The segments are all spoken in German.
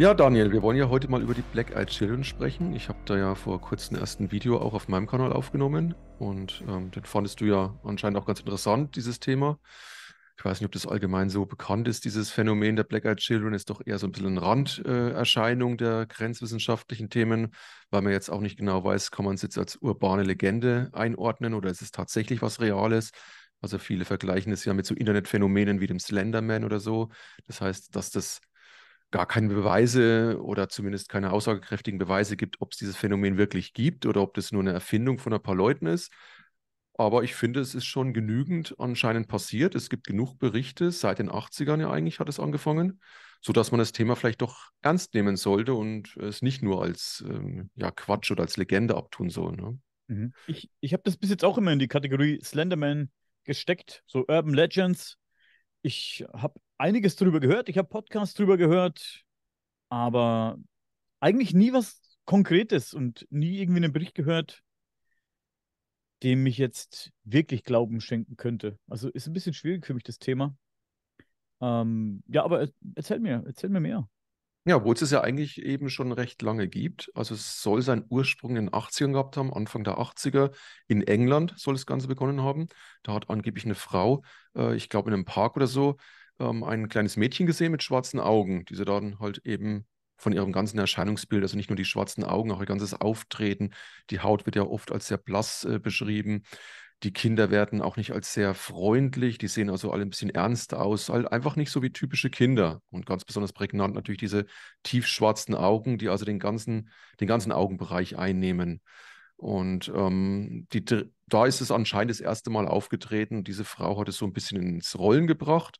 Ja, Daniel, wir wollen ja heute mal über die Black Eyed Children sprechen. Ich habe da ja vor kurzem erst ein Video auch auf meinem Kanal aufgenommen und ähm, den fandest du ja anscheinend auch ganz interessant, dieses Thema. Ich weiß nicht, ob das allgemein so bekannt ist, dieses Phänomen der Black Eyed Children ist doch eher so ein bisschen eine Randerscheinung äh, der grenzwissenschaftlichen Themen, weil man jetzt auch nicht genau weiß, kann man es jetzt als urbane Legende einordnen oder ist es tatsächlich was Reales? Also viele vergleichen es ja mit so Internetphänomenen wie dem Slenderman oder so. Das heißt, dass das gar keine Beweise oder zumindest keine aussagekräftigen Beweise gibt, ob es dieses Phänomen wirklich gibt oder ob das nur eine Erfindung von ein paar Leuten ist. Aber ich finde, es ist schon genügend anscheinend passiert. Es gibt genug Berichte, seit den 80ern ja eigentlich hat es angefangen, sodass man das Thema vielleicht doch ernst nehmen sollte und es nicht nur als ähm, ja, Quatsch oder als Legende abtun soll. Ne? Mhm. Ich, ich habe das bis jetzt auch immer in die Kategorie Slenderman gesteckt, so Urban Legends, ich habe einiges drüber gehört, ich habe Podcasts drüber gehört, aber eigentlich nie was Konkretes und nie irgendwie einen Bericht gehört, dem ich jetzt wirklich Glauben schenken könnte. Also ist ein bisschen schwierig für mich das Thema. Ähm, ja, aber erzähl mir, erzähl mir mehr. Ja, obwohl es es ja eigentlich eben schon recht lange gibt. Also es soll seinen Ursprung in den 80ern gehabt haben, Anfang der 80er. In England soll das Ganze begonnen haben. Da hat angeblich eine Frau, äh, ich glaube in einem Park oder so, ähm, ein kleines Mädchen gesehen mit schwarzen Augen, die sie dann halt eben von ihrem ganzen Erscheinungsbild, also nicht nur die schwarzen Augen, auch ihr ganzes Auftreten. Die Haut wird ja oft als sehr blass äh, beschrieben. Die Kinder werden auch nicht als sehr freundlich, die sehen also alle ein bisschen ernst aus, halt einfach nicht so wie typische Kinder. Und ganz besonders prägnant natürlich diese tiefschwarzen Augen, die also den ganzen, den ganzen Augenbereich einnehmen. Und ähm, die, da ist es anscheinend das erste Mal aufgetreten. Diese Frau hat es so ein bisschen ins Rollen gebracht.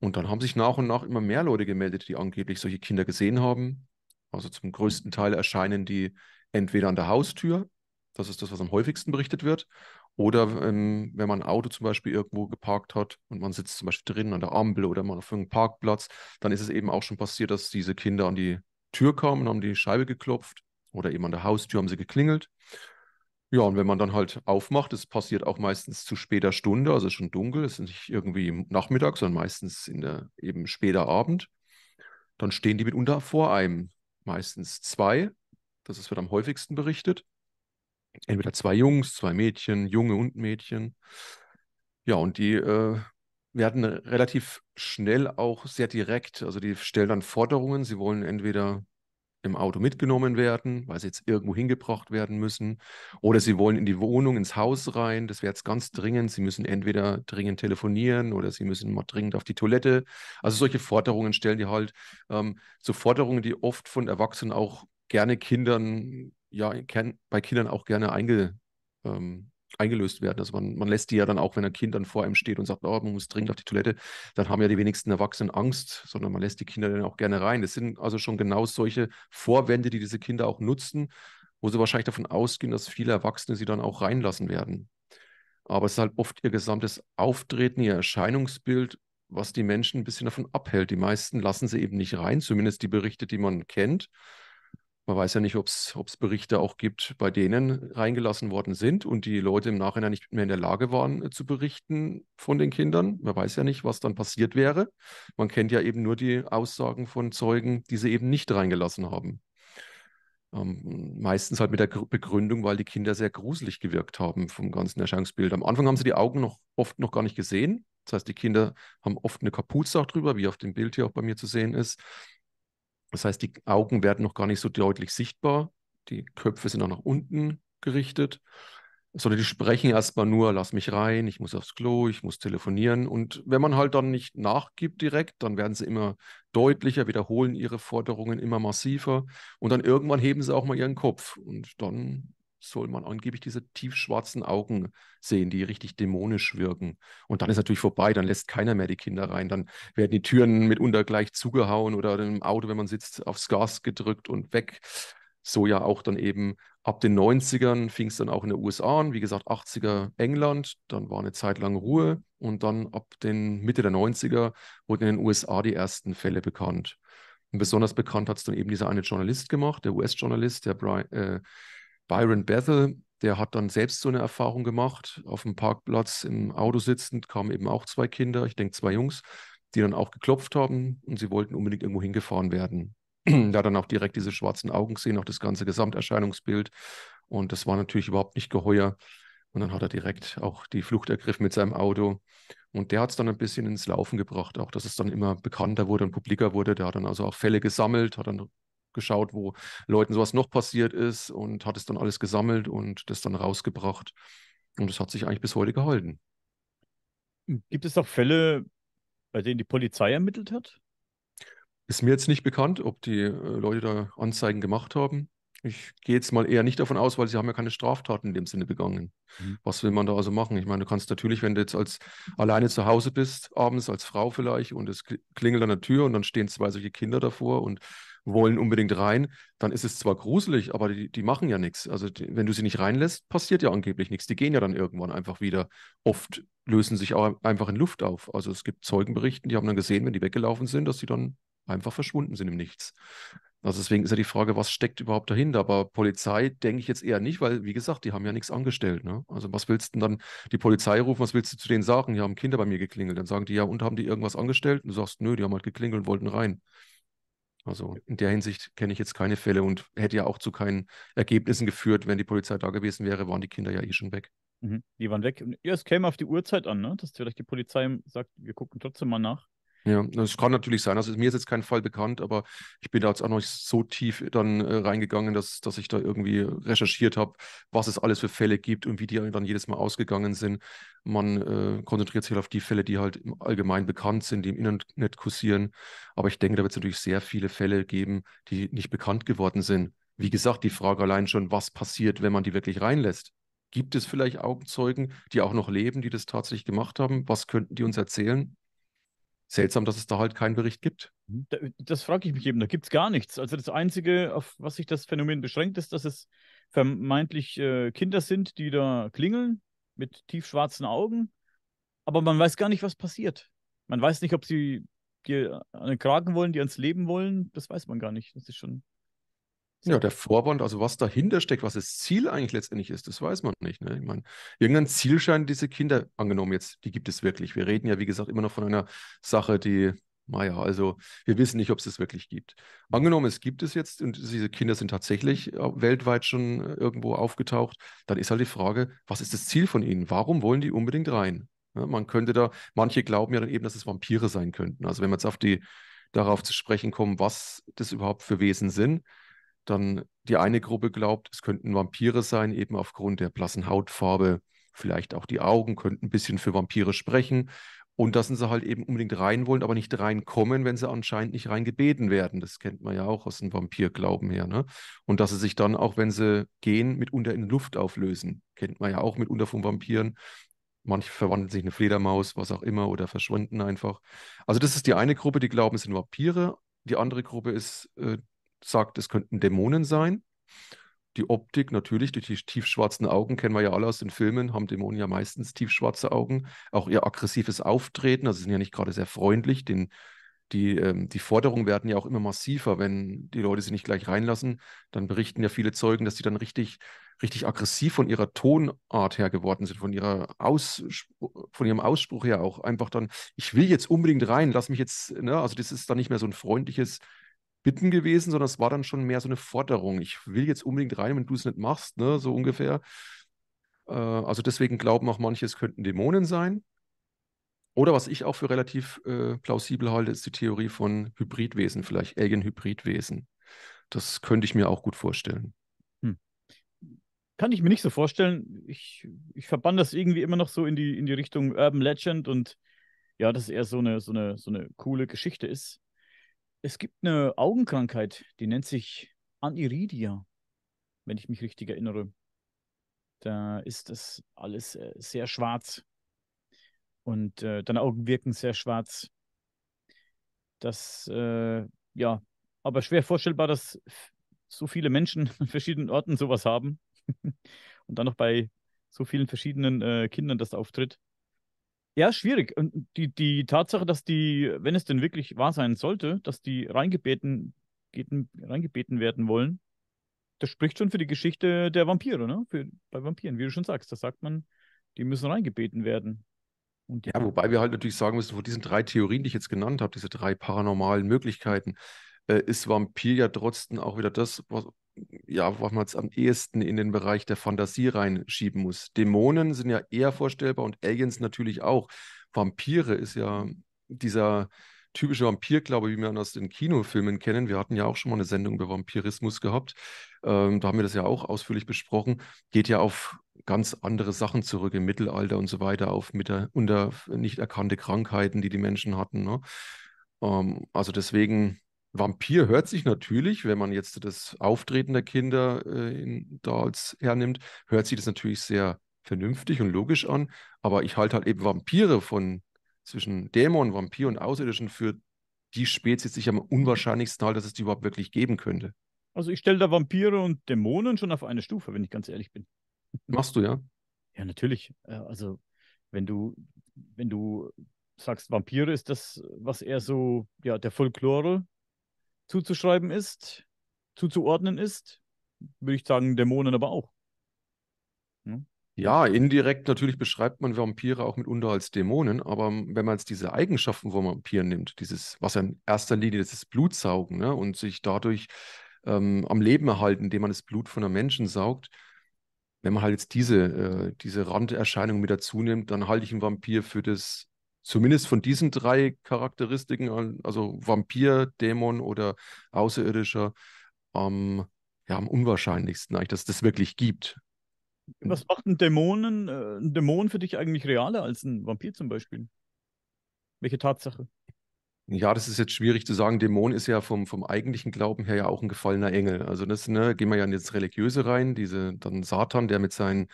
Und dann haben sich nach und nach immer mehr Leute gemeldet, die angeblich solche Kinder gesehen haben. Also zum größten Teil erscheinen die entweder an der Haustür, das ist das, was am häufigsten berichtet wird, oder ähm, wenn man ein Auto zum Beispiel irgendwo geparkt hat und man sitzt zum Beispiel drin an der Ampel oder mal auf irgendeinem Parkplatz, dann ist es eben auch schon passiert, dass diese Kinder an die Tür kamen und haben die Scheibe geklopft oder eben an der Haustür haben sie geklingelt. Ja, und wenn man dann halt aufmacht, es passiert auch meistens zu später Stunde, also schon dunkel, es ist nicht irgendwie Nachmittag, sondern meistens in der, eben später Abend, dann stehen die mitunter vor einem. Meistens zwei, das wird am häufigsten berichtet entweder zwei Jungs, zwei Mädchen, Junge und Mädchen. Ja, und die äh, werden relativ schnell auch sehr direkt, also die stellen dann Forderungen, sie wollen entweder im Auto mitgenommen werden, weil sie jetzt irgendwo hingebracht werden müssen, oder sie wollen in die Wohnung, ins Haus rein, das wäre jetzt ganz dringend, sie müssen entweder dringend telefonieren oder sie müssen mal dringend auf die Toilette. Also solche Forderungen stellen die halt, ähm, so Forderungen, die oft von Erwachsenen auch gerne Kindern ja bei Kindern auch gerne einge, ähm, eingelöst werden. Also man, man, lässt die ja dann auch, wenn ein Kind dann vor einem steht und sagt, oh, man muss dringend auf die Toilette, dann haben ja die wenigsten Erwachsenen Angst, sondern man lässt die Kinder dann auch gerne rein. Das sind also schon genau solche Vorwände, die diese Kinder auch nutzen, wo sie wahrscheinlich davon ausgehen, dass viele Erwachsene sie dann auch reinlassen werden. Aber es ist halt oft ihr gesamtes Auftreten, ihr Erscheinungsbild, was die Menschen ein bisschen davon abhält. Die meisten lassen sie eben nicht rein, zumindest die Berichte, die man kennt. Man weiß ja nicht, ob es Berichte auch gibt, bei denen reingelassen worden sind und die Leute im Nachhinein nicht mehr in der Lage waren äh, zu berichten von den Kindern. Man weiß ja nicht, was dann passiert wäre. Man kennt ja eben nur die Aussagen von Zeugen, die sie eben nicht reingelassen haben. Ähm, meistens halt mit der Begründung, weil die Kinder sehr gruselig gewirkt haben vom ganzen Erscheinungsbild. Am Anfang haben sie die Augen noch oft noch gar nicht gesehen. Das heißt, die Kinder haben oft eine Kapuze auch drüber, wie auf dem Bild hier auch bei mir zu sehen ist. Das heißt, die Augen werden noch gar nicht so deutlich sichtbar. Die Köpfe sind auch nach unten gerichtet, sondern die sprechen erstmal nur, lass mich rein, ich muss aufs Klo, ich muss telefonieren. Und wenn man halt dann nicht nachgibt direkt, dann werden sie immer deutlicher, wiederholen ihre Forderungen immer massiver und dann irgendwann heben sie auch mal ihren Kopf. Und dann soll man angeblich diese tiefschwarzen Augen sehen, die richtig dämonisch wirken. Und dann ist natürlich vorbei, dann lässt keiner mehr die Kinder rein. Dann werden die Türen mitunter gleich zugehauen oder im Auto, wenn man sitzt, aufs Gas gedrückt und weg. So ja auch dann eben ab den 90ern fing es dann auch in den USA an, wie gesagt 80er England, dann war eine Zeit lang Ruhe und dann ab den Mitte der 90er wurden in den USA die ersten Fälle bekannt. Und besonders bekannt hat es dann eben dieser eine Journalist gemacht, der US-Journalist, der Brian, äh, Byron Bethel, der hat dann selbst so eine Erfahrung gemacht, auf dem Parkplatz im Auto sitzend, kamen eben auch zwei Kinder, ich denke zwei Jungs, die dann auch geklopft haben und sie wollten unbedingt irgendwo hingefahren werden. da dann auch direkt diese schwarzen Augen gesehen, auch das ganze Gesamterscheinungsbild. Und das war natürlich überhaupt nicht geheuer. Und dann hat er direkt auch die Flucht ergriffen mit seinem Auto. Und der hat es dann ein bisschen ins Laufen gebracht, auch dass es dann immer bekannter wurde und publiker wurde. Der hat dann also auch Fälle gesammelt, hat dann geschaut, wo Leuten sowas noch passiert ist und hat es dann alles gesammelt und das dann rausgebracht. Und das hat sich eigentlich bis heute gehalten. Gibt es noch Fälle, bei denen die Polizei ermittelt hat? Ist mir jetzt nicht bekannt, ob die äh, Leute da Anzeigen gemacht haben. Ich gehe jetzt mal eher nicht davon aus, weil sie haben ja keine Straftaten in dem Sinne begangen. Mhm. Was will man da also machen? Ich meine, du kannst natürlich, wenn du jetzt als alleine zu Hause bist, abends als Frau vielleicht, und es klingelt an der Tür und dann stehen zwei solche Kinder davor und wollen unbedingt rein, dann ist es zwar gruselig, aber die, die machen ja nichts. Also die, wenn du sie nicht reinlässt, passiert ja angeblich nichts. Die gehen ja dann irgendwann einfach wieder. Oft lösen sich auch einfach in Luft auf. Also es gibt Zeugenberichten, die haben dann gesehen, wenn die weggelaufen sind, dass sie dann einfach verschwunden sind im Nichts. Also deswegen ist ja die Frage, was steckt überhaupt dahinter? Aber Polizei denke ich jetzt eher nicht, weil, wie gesagt, die haben ja nichts angestellt. Ne? Also was willst du denn dann die Polizei rufen, was willst du zu denen sagen? Die haben Kinder bei mir geklingelt. Dann sagen die ja, und haben die irgendwas angestellt? Und du sagst, nö, die haben halt geklingelt und wollten rein. Also in der Hinsicht kenne ich jetzt keine Fälle und hätte ja auch zu keinen Ergebnissen geführt. Wenn die Polizei da gewesen wäre, waren die Kinder ja eh schon weg. Mhm. Die waren weg. Ja, es käme auf die Uhrzeit an, ne? dass vielleicht die Polizei sagt, wir gucken trotzdem mal nach. Ja, das kann natürlich sein. Also mir ist jetzt kein Fall bekannt, aber ich bin da jetzt auch noch nicht so tief dann äh, reingegangen, dass, dass ich da irgendwie recherchiert habe, was es alles für Fälle gibt und wie die dann jedes Mal ausgegangen sind. Man äh, konzentriert sich halt auf die Fälle, die halt im Allgemeinen bekannt sind, die im Internet kursieren. Aber ich denke, da wird es natürlich sehr viele Fälle geben, die nicht bekannt geworden sind. Wie gesagt, die Frage allein schon, was passiert, wenn man die wirklich reinlässt? Gibt es vielleicht Augenzeugen, die auch noch leben, die das tatsächlich gemacht haben? Was könnten die uns erzählen? seltsam, dass es da halt keinen Bericht gibt. Mhm. Das frage ich mich eben, da gibt es gar nichts. Also das Einzige, auf was sich das Phänomen beschränkt, ist, dass es vermeintlich äh, Kinder sind, die da klingeln mit tiefschwarzen Augen, aber man weiß gar nicht, was passiert. Man weiß nicht, ob sie dir an den Kragen wollen, die ans Leben wollen, das weiß man gar nicht. Das ist schon ja, der Vorwand, also was dahinter steckt, was das Ziel eigentlich letztendlich ist, das weiß man nicht. Ne? Ich meine, irgendein Ziel scheinen diese Kinder, angenommen jetzt, die gibt es wirklich. Wir reden ja, wie gesagt, immer noch von einer Sache, die, naja, also wir wissen nicht, ob es das wirklich gibt. Angenommen, es gibt es jetzt und diese Kinder sind tatsächlich äh, weltweit schon äh, irgendwo aufgetaucht, dann ist halt die Frage, was ist das Ziel von ihnen? Warum wollen die unbedingt rein? Ja, man könnte da, manche glauben ja dann eben, dass es Vampire sein könnten. Also wenn wir jetzt auf die, darauf zu sprechen kommen, was das überhaupt für Wesen sind, dann die eine Gruppe glaubt, es könnten Vampire sein, eben aufgrund der blassen Hautfarbe, vielleicht auch die Augen könnten ein bisschen für Vampire sprechen. Und dass sie halt eben unbedingt rein wollen, aber nicht reinkommen, wenn sie anscheinend nicht reingebeten werden. Das kennt man ja auch aus dem Vampirglauben her. Ne? Und dass sie sich dann, auch wenn sie gehen, mitunter in Luft auflösen. Kennt man ja auch mitunter von Vampiren. Manche verwandeln sich in eine Fledermaus, was auch immer, oder verschwinden einfach. Also das ist die eine Gruppe, die glauben, es sind Vampire. Die andere Gruppe ist, äh, sagt, es könnten Dämonen sein. Die Optik natürlich, durch die tiefschwarzen Augen kennen wir ja alle aus den Filmen, haben Dämonen ja meistens tiefschwarze Augen. Auch ihr aggressives Auftreten, also sind ja nicht gerade sehr freundlich. Den, die, ähm, die Forderungen werden ja auch immer massiver, wenn die Leute sie nicht gleich reinlassen. Dann berichten ja viele Zeugen, dass sie dann richtig, richtig aggressiv von ihrer Tonart her geworden sind, von, ihrer von ihrem Ausspruch her auch. Einfach dann, ich will jetzt unbedingt rein, lass mich jetzt, ne? also das ist dann nicht mehr so ein freundliches Bitten gewesen, sondern es war dann schon mehr so eine Forderung. Ich will jetzt unbedingt rein, wenn du es nicht machst, ne? so ungefähr. Äh, also deswegen glauben auch manche, es könnten Dämonen sein. Oder was ich auch für relativ äh, plausibel halte, ist die Theorie von Hybridwesen, vielleicht Alien-Hybridwesen. Das könnte ich mir auch gut vorstellen. Hm. Kann ich mir nicht so vorstellen. Ich, ich verband das irgendwie immer noch so in die, in die Richtung Urban Legend und ja, dass es eher so eine, so, eine, so eine coole Geschichte ist. Es gibt eine Augenkrankheit, die nennt sich Aniridia, wenn ich mich richtig erinnere. Da ist das alles äh, sehr schwarz. Und äh, deine Augen wirken sehr schwarz. Das, äh, ja, aber schwer vorstellbar, dass so viele Menschen an verschiedenen Orten sowas haben. Und dann noch bei so vielen verschiedenen äh, Kindern das auftritt. Ja, schwierig. Und die, die Tatsache, dass die, wenn es denn wirklich wahr sein sollte, dass die reingebeten, geten, reingebeten werden wollen, das spricht schon für die Geschichte der Vampire, ne? Für, bei Vampiren, wie du schon sagst. Da sagt man, die müssen reingebeten werden. Und ja, wobei wir halt natürlich sagen müssen, von diesen drei Theorien, die ich jetzt genannt habe, diese drei paranormalen Möglichkeiten, äh, ist Vampir ja trotzdem auch wieder das, was, ja, was man es am ehesten in den Bereich der Fantasie reinschieben muss. Dämonen sind ja eher vorstellbar und Aliens natürlich auch. Vampire ist ja dieser typische Vampirglaube, wie wir ihn aus den Kinofilmen kennen. Wir hatten ja auch schon mal eine Sendung über Vampirismus gehabt. Ähm, da haben wir das ja auch ausführlich besprochen. Geht ja auf ganz andere Sachen zurück im Mittelalter und so weiter, auf mit der, unter nicht erkannte Krankheiten, die die Menschen hatten. Ne? Ähm, also deswegen Vampir hört sich natürlich, wenn man jetzt das Auftreten der Kinder äh, in, da als hernimmt, hört sich das natürlich sehr vernünftig und logisch an. Aber ich halte halt eben Vampire von zwischen Dämon, Vampir und Außerirdischen für die Spezies, sich am unwahrscheinlichsten halt, dass es die überhaupt wirklich geben könnte. Also ich stelle da Vampire und Dämonen schon auf eine Stufe, wenn ich ganz ehrlich bin. Machst du, ja? Ja, natürlich. Äh, also wenn du, wenn du sagst, Vampire ist das, was eher so, ja, der Folklore zuzuschreiben ist, zuzuordnen ist, würde ich sagen, Dämonen aber auch. Hm? Ja, indirekt natürlich beschreibt man Vampire auch mitunter als Dämonen, aber wenn man jetzt diese Eigenschaften von Vampiren nimmt, dieses, was in erster Linie das ist Blutsaugen ne, und sich dadurch ähm, am Leben erhalten, indem man das Blut von einem Menschen saugt, wenn man halt jetzt diese, äh, diese Randerscheinung mit dazu nimmt, dann halte ich einen Vampir für das zumindest von diesen drei Charakteristiken, also Vampir, Dämon oder Außerirdischer, ähm, ja, am unwahrscheinlichsten eigentlich, dass es das wirklich gibt. Was macht ein Dämonen, äh, ein Dämon für dich eigentlich realer als ein Vampir zum Beispiel? Welche Tatsache? Ja, das ist jetzt schwierig zu sagen. Dämon ist ja vom, vom eigentlichen Glauben her ja auch ein gefallener Engel. Also das, ne, gehen wir ja in das Religiöse rein, diese, dann Satan, der mit seinen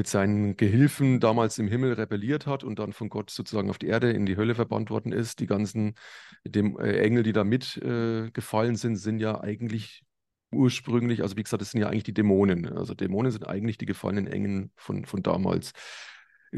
mit seinen Gehilfen damals im Himmel rebelliert hat und dann von Gott sozusagen auf die Erde in die Hölle verbannt worden ist. Die ganzen dem, äh, Engel, die da mitgefallen äh, sind, sind ja eigentlich ursprünglich, also wie gesagt, das sind ja eigentlich die Dämonen. Also Dämonen sind eigentlich die gefallenen Engel von, von damals.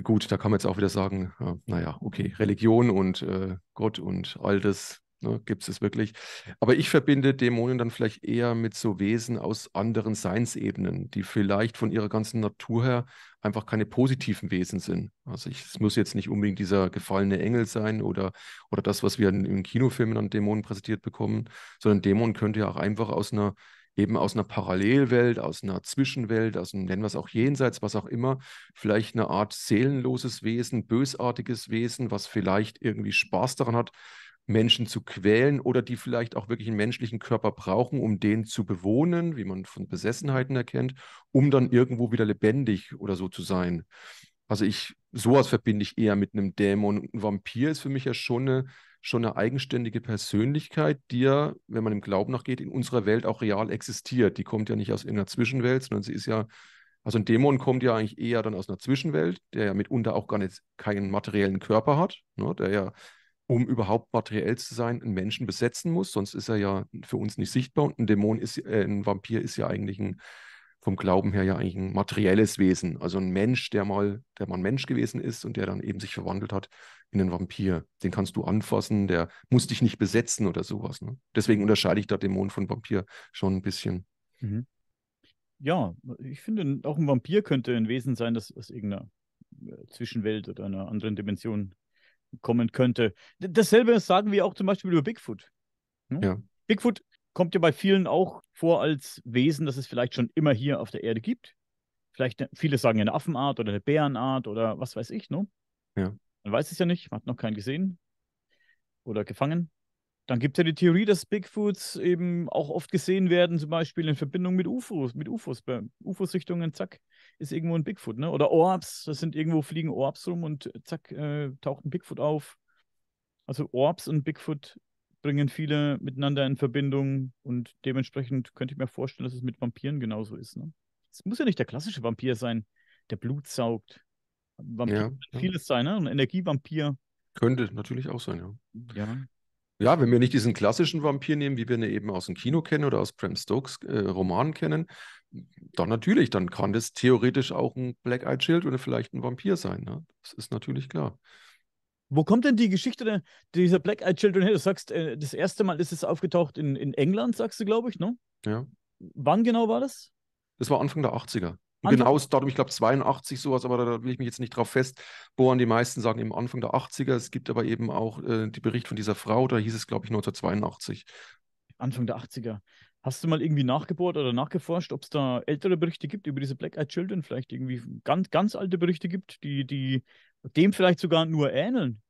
Gut, da kann man jetzt auch wieder sagen, ja, naja, okay, Religion und äh, Gott und all das Ne, Gibt es wirklich. Aber ich verbinde Dämonen dann vielleicht eher mit so Wesen aus anderen Seinsebenen, die vielleicht von ihrer ganzen Natur her einfach keine positiven Wesen sind. Also ich, es muss jetzt nicht unbedingt dieser gefallene Engel sein oder, oder das, was wir in, in Kinofilmen an Dämonen präsentiert bekommen, sondern Dämon könnte ja auch einfach aus einer eben aus einer Parallelwelt, aus einer Zwischenwelt, aus einem, nennen wir es auch jenseits, was auch immer, vielleicht eine Art seelenloses Wesen, bösartiges Wesen, was vielleicht irgendwie Spaß daran hat, Menschen zu quälen oder die vielleicht auch wirklich einen menschlichen Körper brauchen, um den zu bewohnen, wie man von Besessenheiten erkennt, um dann irgendwo wieder lebendig oder so zu sein. Also ich, sowas verbinde ich eher mit einem Dämon. Ein Vampir ist für mich ja schon eine, schon eine eigenständige Persönlichkeit, die ja, wenn man im Glauben nachgeht, in unserer Welt auch real existiert. Die kommt ja nicht aus irgendeiner Zwischenwelt, sondern sie ist ja also ein Dämon kommt ja eigentlich eher dann aus einer Zwischenwelt, der ja mitunter auch gar nicht keinen materiellen Körper hat, ne, der ja um überhaupt materiell zu sein, einen Menschen besetzen muss, sonst ist er ja für uns nicht sichtbar. Und ein Dämon ist, äh, ein Vampir ist ja eigentlich ein, vom Glauben her ja eigentlich ein materielles Wesen. Also ein Mensch, der mal, der mal ein Mensch gewesen ist und der dann eben sich verwandelt hat in einen Vampir. Den kannst du anfassen, der muss dich nicht besetzen oder sowas. Ne? Deswegen unterscheide ich da Dämon von Vampir schon ein bisschen. Mhm. Ja, ich finde, auch ein Vampir könnte ein Wesen sein, das aus irgendeiner äh, Zwischenwelt oder einer anderen Dimension kommen könnte. Dasselbe sagen wir auch zum Beispiel über Bigfoot. Hm? Ja. Bigfoot kommt ja bei vielen auch vor als Wesen, das es vielleicht schon immer hier auf der Erde gibt. Vielleicht, äh, viele sagen ja eine Affenart oder eine Bärenart oder was weiß ich, ne? Ja. Man weiß es ja nicht, man hat noch keinen gesehen oder gefangen. Dann gibt es ja die Theorie, dass Bigfoots eben auch oft gesehen werden, zum Beispiel in Verbindung mit UFOs, mit UFOs. Bei UFO-Sichtungen, zack, ist irgendwo ein Bigfoot, ne? Oder Orbs, das sind irgendwo fliegen Orbs rum und äh, zack, äh, taucht ein Bigfoot auf. Also Orbs und Bigfoot bringen viele miteinander in Verbindung und dementsprechend könnte ich mir vorstellen, dass es mit Vampiren genauso ist. Ne? Es muss ja nicht der klassische Vampir sein, der Blut saugt. Vampir ja, vieles ja. sein, ne? Ein Energievampir. Könnte natürlich auch sein, ja. Ja. Ja, wenn wir nicht diesen klassischen Vampir nehmen, wie wir ihn eben aus dem Kino kennen oder aus Bram Stokes äh, Romanen kennen, dann natürlich, dann kann das theoretisch auch ein Black-Eyed Shield oder vielleicht ein Vampir sein. Ne? Das ist natürlich klar. Wo kommt denn die Geschichte dieser Black-Eyed Children her? Du sagst, äh, das erste Mal ist es aufgetaucht in, in England, sagst du, glaube ich, ne? Ja. Wann genau war das? Das war Anfang der 80er. Anfang genaues Datum, ich glaube 82 sowas, aber da, will ich mich jetzt nicht drauf festbohren. Die meisten sagen eben Anfang der 80er. Es gibt aber eben auch äh, den Bericht von dieser Frau, da hieß es, glaube ich, 1982. Anfang der 80er. Hast du mal irgendwie nachgebohrt oder nachgeforscht, ob es da ältere Berichte gibt über diese Black Eyed Children, vielleicht irgendwie ganz, ganz alte Berichte gibt, die, die dem vielleicht sogar nur ähneln?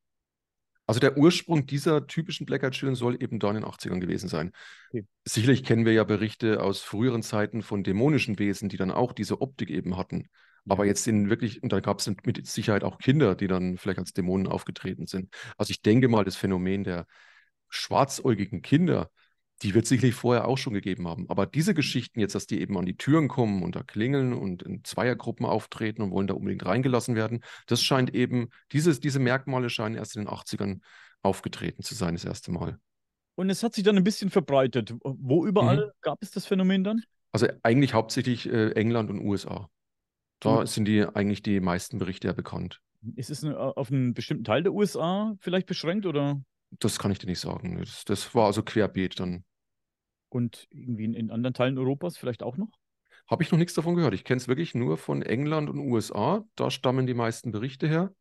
Also der Ursprung dieser typischen Blackout-Schüren soll eben da in den 80ern gewesen sein. Okay. Sicherlich kennen wir ja Berichte aus früheren Zeiten von dämonischen Wesen, die dann auch diese Optik eben hatten. Aber jetzt sind wirklich, und da gab es mit Sicherheit auch Kinder, die dann vielleicht als Dämonen aufgetreten sind. Also ich denke mal, das Phänomen der schwarzäugigen Kinder die wird sicherlich vorher auch schon gegeben haben. Aber diese Geschichten jetzt, dass die eben an die Türen kommen und da klingeln und in Zweiergruppen auftreten und wollen da unbedingt reingelassen werden, das scheint eben, dieses, diese Merkmale scheinen erst in den 80ern aufgetreten zu sein, das erste Mal. Und es hat sich dann ein bisschen verbreitet. Wo überall mhm. gab es das Phänomen dann? Also eigentlich hauptsächlich äh, England und USA. Da mhm. sind die eigentlich die meisten Berichte ja bekannt. Ist es eine, äh, auf einen bestimmten Teil der USA vielleicht beschränkt oder? Das kann ich dir nicht sagen. Das, das war also querbeet dann. Und irgendwie in, in anderen Teilen Europas vielleicht auch noch? Habe ich noch nichts davon gehört. Ich kenne es wirklich nur von England und USA. Da stammen die meisten Berichte her.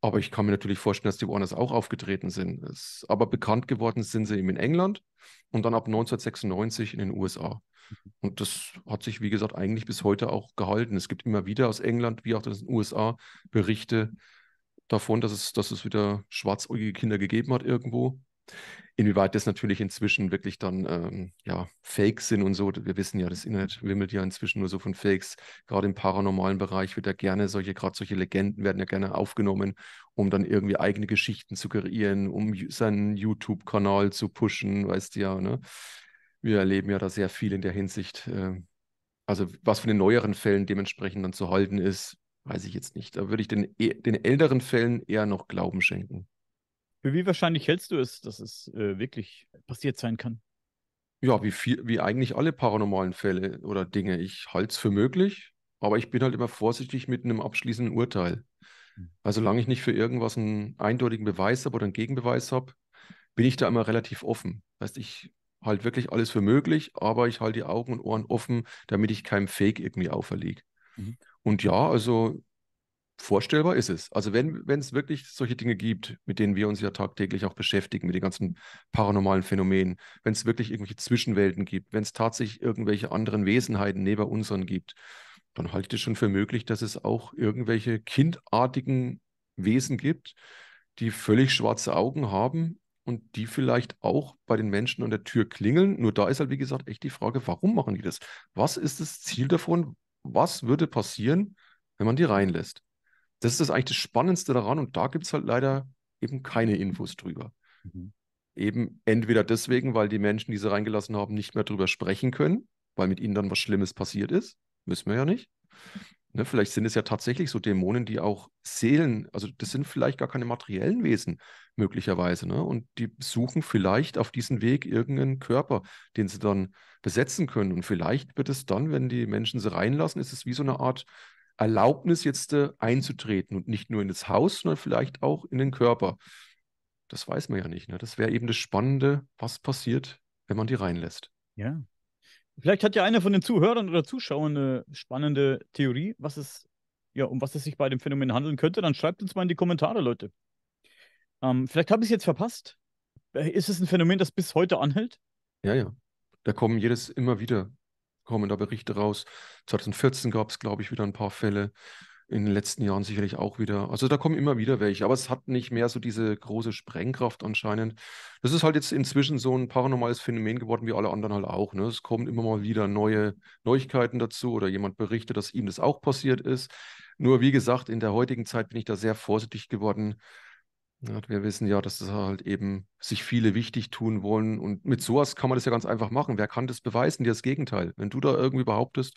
Aber ich kann mir natürlich vorstellen, dass die Warners auch aufgetreten sind. Es, aber bekannt geworden sind sie eben in England und dann ab 1996 in den USA. Mhm. Und das hat sich, wie gesagt, eigentlich bis heute auch gehalten. Es gibt immer wieder aus England wie auch aus den USA Berichte davon, dass es, dass es wieder schwarzäugige Kinder gegeben hat irgendwo. Inwieweit das natürlich inzwischen wirklich dann ähm, ja, Fakes sind und so, wir wissen ja, das Internet wimmelt ja inzwischen nur so von Fakes. Gerade im paranormalen Bereich wird ja gerne solche, gerade solche Legenden werden ja gerne aufgenommen, um dann irgendwie eigene Geschichten zu kreieren, um seinen YouTube-Kanal zu pushen, weißt du ja, ne? Wir erleben ja da sehr viel in der Hinsicht. Äh, also was von den neueren Fällen dementsprechend dann zu halten ist, weiß ich jetzt nicht. Da würde ich den, den älteren Fällen eher noch Glauben schenken. Für wie wahrscheinlich hältst du es, dass es äh, wirklich passiert sein kann? Ja, wie, viel, wie eigentlich alle paranormalen Fälle oder Dinge. Ich halte es für möglich, aber ich bin halt immer vorsichtig mit einem abschließenden Urteil. Hm. Also solange ich nicht für irgendwas einen eindeutigen Beweis habe oder einen Gegenbeweis habe, bin ich da immer relativ offen. Das heißt, ich halte wirklich alles für möglich, aber ich halte die Augen und Ohren offen, damit ich keinem Fake irgendwie auferlege. Mhm. Und ja, also vorstellbar ist es. Also wenn, es wirklich solche Dinge gibt, mit denen wir uns ja tagtäglich auch beschäftigen, mit den ganzen paranormalen Phänomenen, wenn es wirklich irgendwelche Zwischenwelten gibt, wenn es tatsächlich irgendwelche anderen Wesenheiten neben unseren gibt, dann halte ich es schon für möglich, dass es auch irgendwelche kindartigen Wesen gibt, die völlig schwarze Augen haben und die vielleicht auch bei den Menschen an der Tür klingeln. Nur da ist halt, wie gesagt, echt die Frage, warum machen die das? Was ist das Ziel davon? Was würde passieren, wenn man die reinlässt? das ist eigentlich das Spannendste daran und da gibt es halt leider eben keine Infos drüber. Mhm. Eben entweder deswegen, weil die Menschen, die sie reingelassen haben, nicht mehr drüber sprechen können, weil mit ihnen dann was Schlimmes passiert ist. Wissen wir ja nicht. Ne, vielleicht sind es ja tatsächlich so Dämonen, die auch Seelen, also das sind vielleicht gar keine materiellen Wesen möglicherweise. Ne? Und die suchen vielleicht auf diesem Weg irgendeinen Körper, den sie dann besetzen können. Und vielleicht wird es dann, wenn die Menschen sie reinlassen, ist es wie so eine Art Erlaubnis jetzt äh, einzutreten und nicht nur in das Haus, sondern vielleicht auch in den Körper. Das weiß man ja nicht. Ne? Das wäre eben das Spannende, was passiert, wenn man die reinlässt. Ja. Vielleicht hat ja einer von den Zuhörern oder Zuschauern eine spannende Theorie, was es, ja, um was es sich bei dem Phänomen handeln könnte. Dann schreibt uns mal in die Kommentare, Leute. Ähm, vielleicht habe ich es jetzt verpasst. Äh, ist es ein Phänomen, das bis heute anhält? Ja, ja. Da kommen jedes immer wieder kommen da Berichte raus. 2014 gab es, glaube ich, wieder ein paar Fälle. In den letzten Jahren sicherlich auch wieder. Also da kommen immer wieder welche, aber es hat nicht mehr so diese große Sprengkraft anscheinend. Das ist halt jetzt inzwischen so ein paranormales Phänomen geworden, wie alle anderen halt auch. Ne? Es kommen immer mal wieder neue Neuigkeiten dazu oder jemand berichtet, dass ihm das auch passiert ist. Nur wie gesagt, in der heutigen Zeit bin ich da sehr vorsichtig geworden, ja, wir wissen ja, dass das halt eben sich viele wichtig tun wollen. Und mit sowas kann man das ja ganz einfach machen. Wer kann das beweisen? Dir das Gegenteil. Wenn du da irgendwie behauptest,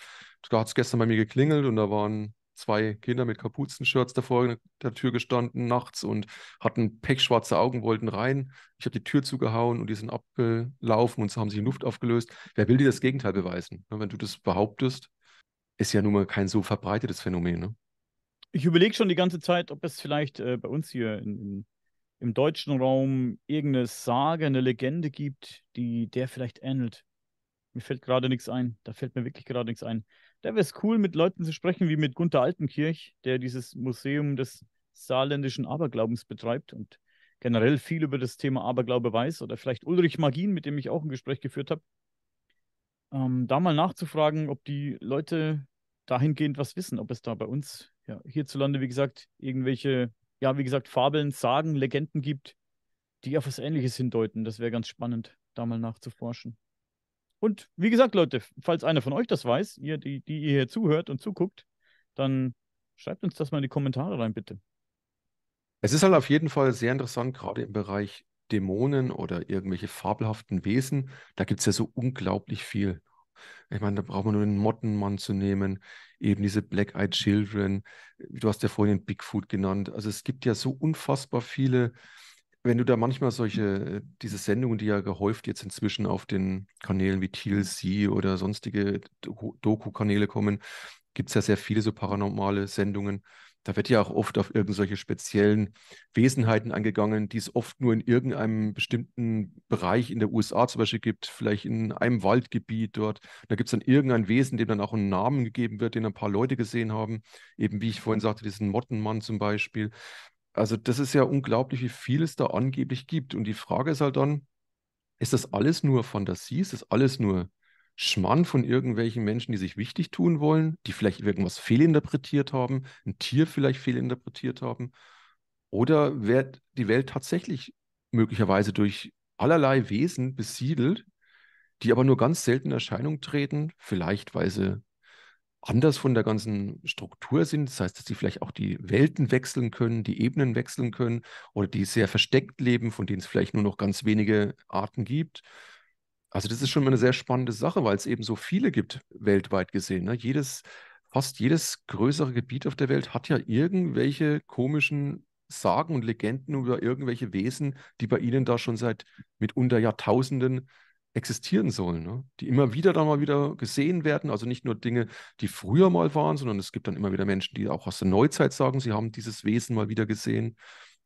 da hat es gestern bei mir geklingelt und da waren zwei Kinder mit Kapuzenshirts davor in der Tür gestanden nachts und hatten pechschwarze Augen, wollten rein. Ich habe die Tür zugehauen und die sind abgelaufen und so haben sich in Luft aufgelöst. Wer will dir das Gegenteil beweisen? Wenn du das behauptest, ist ja nun mal kein so verbreitetes Phänomen. Ne? ich überlege schon die ganze Zeit, ob es vielleicht äh, bei uns hier in, in, im deutschen Raum irgendeine Sage, eine Legende gibt, die der vielleicht ähnelt. Mir fällt gerade nichts ein. Da fällt mir wirklich gerade nichts ein. Da wäre es cool, mit Leuten zu sprechen, wie mit Gunther Altenkirch, der dieses Museum des saarländischen Aberglaubens betreibt und generell viel über das Thema Aberglaube weiß. Oder vielleicht Ulrich Magin, mit dem ich auch ein Gespräch geführt habe. Ähm, da mal nachzufragen, ob die Leute dahingehend was wissen, ob es da bei uns ja, hierzulande, wie gesagt, irgendwelche, ja, wie gesagt, Fabeln, Sagen, Legenden gibt, die auf was Ähnliches hindeuten. Das wäre ganz spannend, da mal nachzuforschen. Und wie gesagt, Leute, falls einer von euch das weiß, ihr, die, die ihr hier zuhört und zuguckt, dann schreibt uns das mal in die Kommentare rein, bitte. Es ist halt auf jeden Fall sehr interessant, gerade im Bereich Dämonen oder irgendwelche fabelhaften Wesen. Da gibt es ja so unglaublich viel. Ich meine, da braucht man nur den Mottenmann zu nehmen, eben diese Black-Eyed Children. Du hast ja vorhin den Bigfoot genannt. Also es gibt ja so unfassbar viele, wenn du da manchmal solche, äh, diese Sendungen, die ja gehäuft jetzt inzwischen auf den Kanälen wie TLC oder sonstige Doku-Kanäle kommen, gibt es ja sehr viele so paranormale Sendungen. Da wird ja auch oft auf irgendwelche speziellen Wesenheiten angegangen, die es oft nur in irgendeinem bestimmten Bereich in der USA zum Beispiel gibt, vielleicht in einem Waldgebiet dort. Da gibt es dann irgendein Wesen, dem dann auch einen Namen gegeben wird, den ein paar Leute gesehen haben. Eben wie ich vorhin mhm. sagte, diesen Mottenmann zum Beispiel. Also das ist ja unglaublich, wie viel es da angeblich gibt. Und die Frage ist halt dann, ist das alles nur Fantasie? Ist das alles nur Schmarrn von irgendwelchen Menschen, die sich wichtig tun wollen, die vielleicht irgendwas fehlinterpretiert haben, ein Tier vielleicht fehlinterpretiert haben. Oder wird die Welt tatsächlich möglicherweise durch allerlei Wesen besiedelt, die aber nur ganz selten in Erscheinung treten, vielleicht weil sie anders von der ganzen Struktur sind. Das heißt, dass sie vielleicht auch die Welten wechseln können, die Ebenen wechseln können oder die sehr versteckt leben, von denen es vielleicht nur noch ganz wenige Arten gibt also das ist schon mal eine sehr spannende Sache, weil es eben so viele gibt weltweit gesehen. Ne? Jedes, fast jedes größere Gebiet auf der Welt hat ja irgendwelche komischen Sagen und Legenden über irgendwelche Wesen, die bei ihnen da schon seit mitunter Jahrtausenden existieren sollen, ne? die immer wieder dann mal wieder gesehen werden. Also nicht nur Dinge, die früher mal waren, sondern es gibt dann immer wieder Menschen, die auch aus der Neuzeit sagen, sie haben dieses Wesen mal wieder gesehen.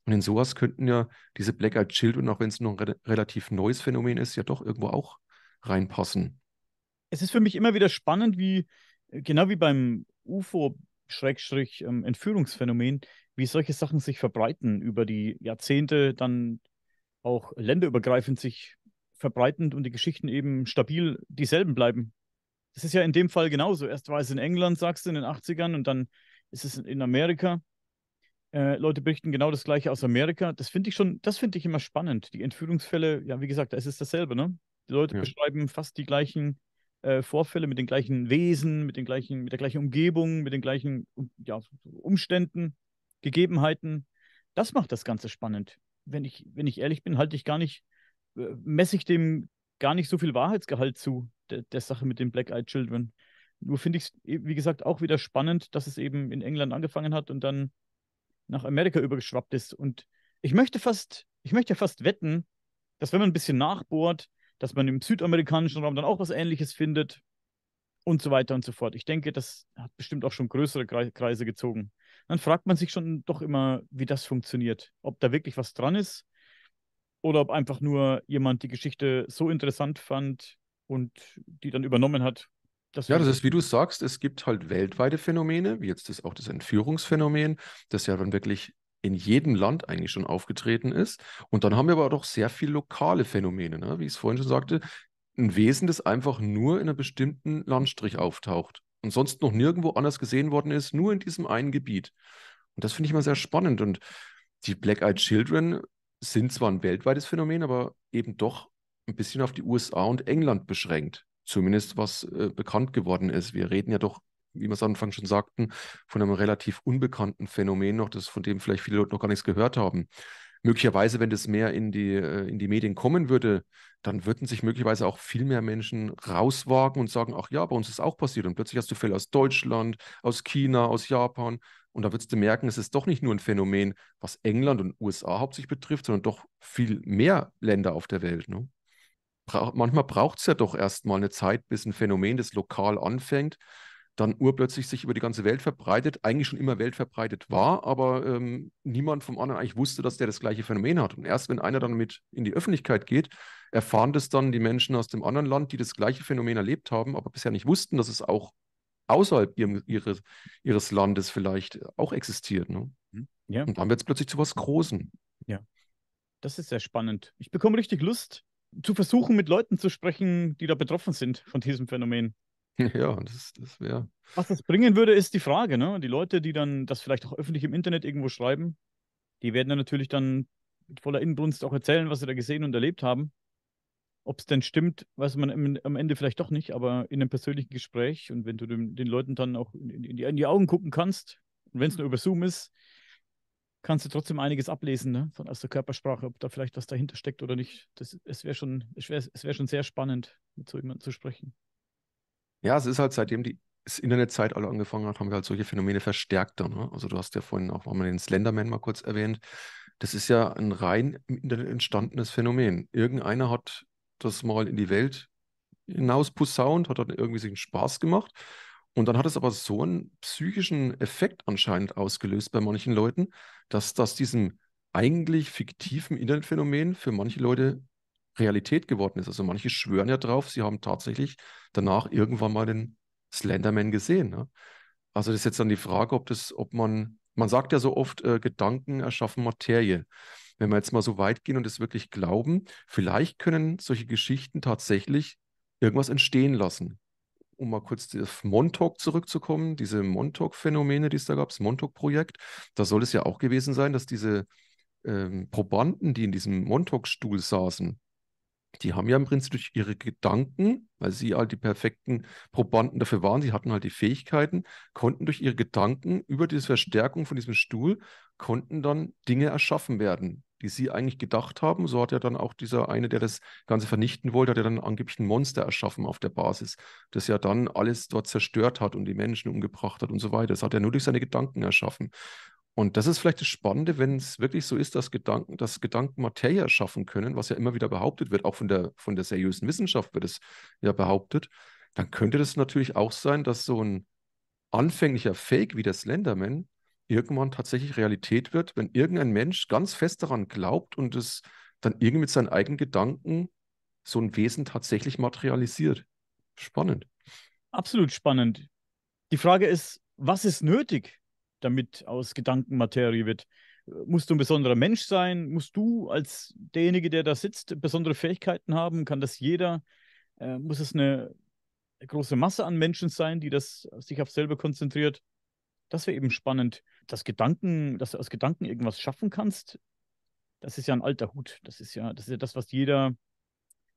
Und in sowas könnten ja diese Black Eyed Children, auch wenn es noch ein re relativ neues Phänomen ist, ja doch irgendwo auch reinpassen. Es ist für mich immer wieder spannend, wie, äh, genau wie beim UFO ähm, Entführungsphänomen, wie solche Sachen sich verbreiten über die Jahrzehnte, dann auch länderübergreifend sich verbreitend und die Geschichten eben stabil dieselben bleiben. Das ist ja in dem Fall genauso. Erst war es in England, sagst du, in den 80ern und dann ist es in Amerika äh, Leute berichten genau das gleiche aus Amerika. Das finde ich schon, das finde ich immer spannend. Die Entführungsfälle, ja, wie gesagt, da ist es dasselbe, ne? Die Leute ja. beschreiben fast die gleichen äh, Vorfälle mit den gleichen Wesen, mit den gleichen, mit der gleichen Umgebung, mit den gleichen ja, Umständen, Gegebenheiten. Das macht das Ganze spannend. Wenn ich, wenn ich ehrlich bin, halte ich gar nicht, äh, messe ich dem gar nicht so viel Wahrheitsgehalt zu, der, der Sache mit den Black Eyed Children. Nur finde ich es, wie gesagt, auch wieder spannend, dass es eben in England angefangen hat und dann nach Amerika übergeschwappt ist. Und ich möchte fast, ich möchte fast wetten, dass wenn man ein bisschen nachbohrt, dass man im südamerikanischen Raum dann auch was Ähnliches findet und so weiter und so fort. Ich denke, das hat bestimmt auch schon größere Kreise gezogen. Dann fragt man sich schon doch immer, wie das funktioniert, ob da wirklich was dran ist oder ob einfach nur jemand die Geschichte so interessant fand und die dann übernommen hat das ja, das ist, wie du sagst, es gibt halt weltweite Phänomene, wie jetzt das auch das Entführungsphänomen, das ja dann wirklich in jedem Land eigentlich schon aufgetreten ist. Und dann haben wir aber auch sehr viele lokale Phänomene, ne? wie ich es vorhin schon sagte, ein Wesen, das einfach nur in einem bestimmten Landstrich auftaucht und sonst noch nirgendwo anders gesehen worden ist, nur in diesem einen Gebiet. Und das finde ich mal sehr spannend. Und die Black Eyed Children sind zwar ein weltweites Phänomen, aber eben doch ein bisschen auf die USA und England beschränkt. Zumindest was äh, bekannt geworden ist. Wir reden ja doch, wie wir es am Anfang schon sagten, von einem relativ unbekannten Phänomen noch, das von dem vielleicht viele Leute noch gar nichts gehört haben. Möglicherweise, wenn das mehr in die, äh, in die Medien kommen würde, dann würden sich möglicherweise auch viel mehr Menschen rauswagen und sagen, ach ja, bei uns ist auch passiert. Und plötzlich hast du Fälle aus Deutschland, aus China, aus Japan. Und da würdest du merken, es ist doch nicht nur ein Phänomen, was England und USA hauptsächlich betrifft, sondern doch viel mehr Länder auf der Welt. Ne? bra manchmal braucht es ja doch erstmal eine Zeit, bis ein Phänomen, das lokal anfängt, dann urplötzlich sich über die ganze Welt verbreitet, eigentlich schon immer weltverbreitet war, aber ähm, niemand vom anderen eigentlich wusste, dass der das gleiche Phänomen hat. Und erst wenn einer dann mit in die Öffentlichkeit geht, erfahren das dann die Menschen aus dem anderen Land, die das gleiche Phänomen erlebt haben, aber bisher nicht wussten, dass es auch außerhalb ihrem, ihres, ihres Landes vielleicht auch existiert. Ne? Mhm. Ja. Und dann wird es plötzlich zu was Großem. Ja. Das ist sehr spannend. Ich bekomme richtig Lust, zu versuchen, mit Leuten zu sprechen, die da betroffen sind von diesem Phänomen. Ja, das, das wäre. Was das bringen würde, ist die Frage. Ne? Die Leute, die dann das vielleicht auch öffentlich im Internet irgendwo schreiben, die werden dann natürlich dann mit voller Inbrunst auch erzählen, was sie da gesehen und erlebt haben. Ob es denn stimmt, weiß man im, am Ende vielleicht doch nicht, aber in einem persönlichen Gespräch und wenn du dem, den Leuten dann auch in, in, die, in die Augen gucken kannst, wenn es nur über Zoom ist, kannst du trotzdem einiges ablesen ne? Von, aus der Körpersprache, ob da vielleicht was dahinter steckt oder nicht. Das, es wäre schon, wär, wär schon sehr spannend, mit so jemandem zu sprechen. Ja, es ist halt seitdem die das Internetzeit alle angefangen hat, haben wir halt solche Phänomene verstärkter. Ne? Also du hast ja vorhin auch mal den Slenderman mal kurz erwähnt. Das ist ja ein rein im Internet entstandenes Phänomen. Irgendeiner hat das mal in die Welt hinaus posaunt, hat dann irgendwie sich einen Spaß gemacht und dann hat es aber so einen psychischen Effekt anscheinend ausgelöst bei manchen Leuten, dass das diesem eigentlich fiktiven Internetphänomen für manche Leute Realität geworden ist. Also manche schwören ja drauf, sie haben tatsächlich danach irgendwann mal den Slenderman gesehen. Ne? Also das ist jetzt dann die Frage, ob das, ob man, man sagt ja so oft, äh, Gedanken erschaffen Materie. Wenn wir jetzt mal so weit gehen und es wirklich glauben, vielleicht können solche Geschichten tatsächlich irgendwas entstehen lassen um mal kurz auf Montauk zurückzukommen, diese Montauk-Phänomene, die es da gab, das Montauk-Projekt, da soll es ja auch gewesen sein, dass diese ähm, Probanden, die in diesem Montauk-Stuhl saßen, die haben ja im Prinzip durch ihre Gedanken, weil sie halt die perfekten Probanden dafür waren, sie hatten halt die Fähigkeiten, konnten durch ihre Gedanken über diese Verstärkung von diesem Stuhl, konnten dann Dinge erschaffen werden die sie eigentlich gedacht haben. So hat ja dann auch dieser eine, der das Ganze vernichten wollte, hat ja dann angeblich ein Monster erschaffen auf der Basis, das ja dann alles dort zerstört hat und die Menschen umgebracht hat und so weiter. Das hat er nur durch seine Gedanken erschaffen. Und das ist vielleicht das Spannende, wenn es wirklich so ist, dass Gedanken, dass Gedanken Materie erschaffen können, was ja immer wieder behauptet wird, auch von der, von der seriösen Wissenschaft wird es ja behauptet, dann könnte das natürlich auch sein, dass so ein anfänglicher Fake wie der Slenderman irgendwann tatsächlich Realität wird, wenn irgendein Mensch ganz fest daran glaubt und es dann irgendwie mit seinen eigenen Gedanken so ein Wesen tatsächlich materialisiert. Spannend. Absolut spannend. Die Frage ist, was ist nötig, damit aus Gedanken Materie wird? Musst du ein besonderer Mensch sein? Musst du als derjenige, der da sitzt, besondere Fähigkeiten haben? Kann das jeder? Äh, muss es eine große Masse an Menschen sein, die das sich auf selber konzentriert? Das wäre eben spannend das Gedanken, dass du aus Gedanken irgendwas schaffen kannst, das ist ja ein alter Hut. Das ist ja, das ist ja das, was jeder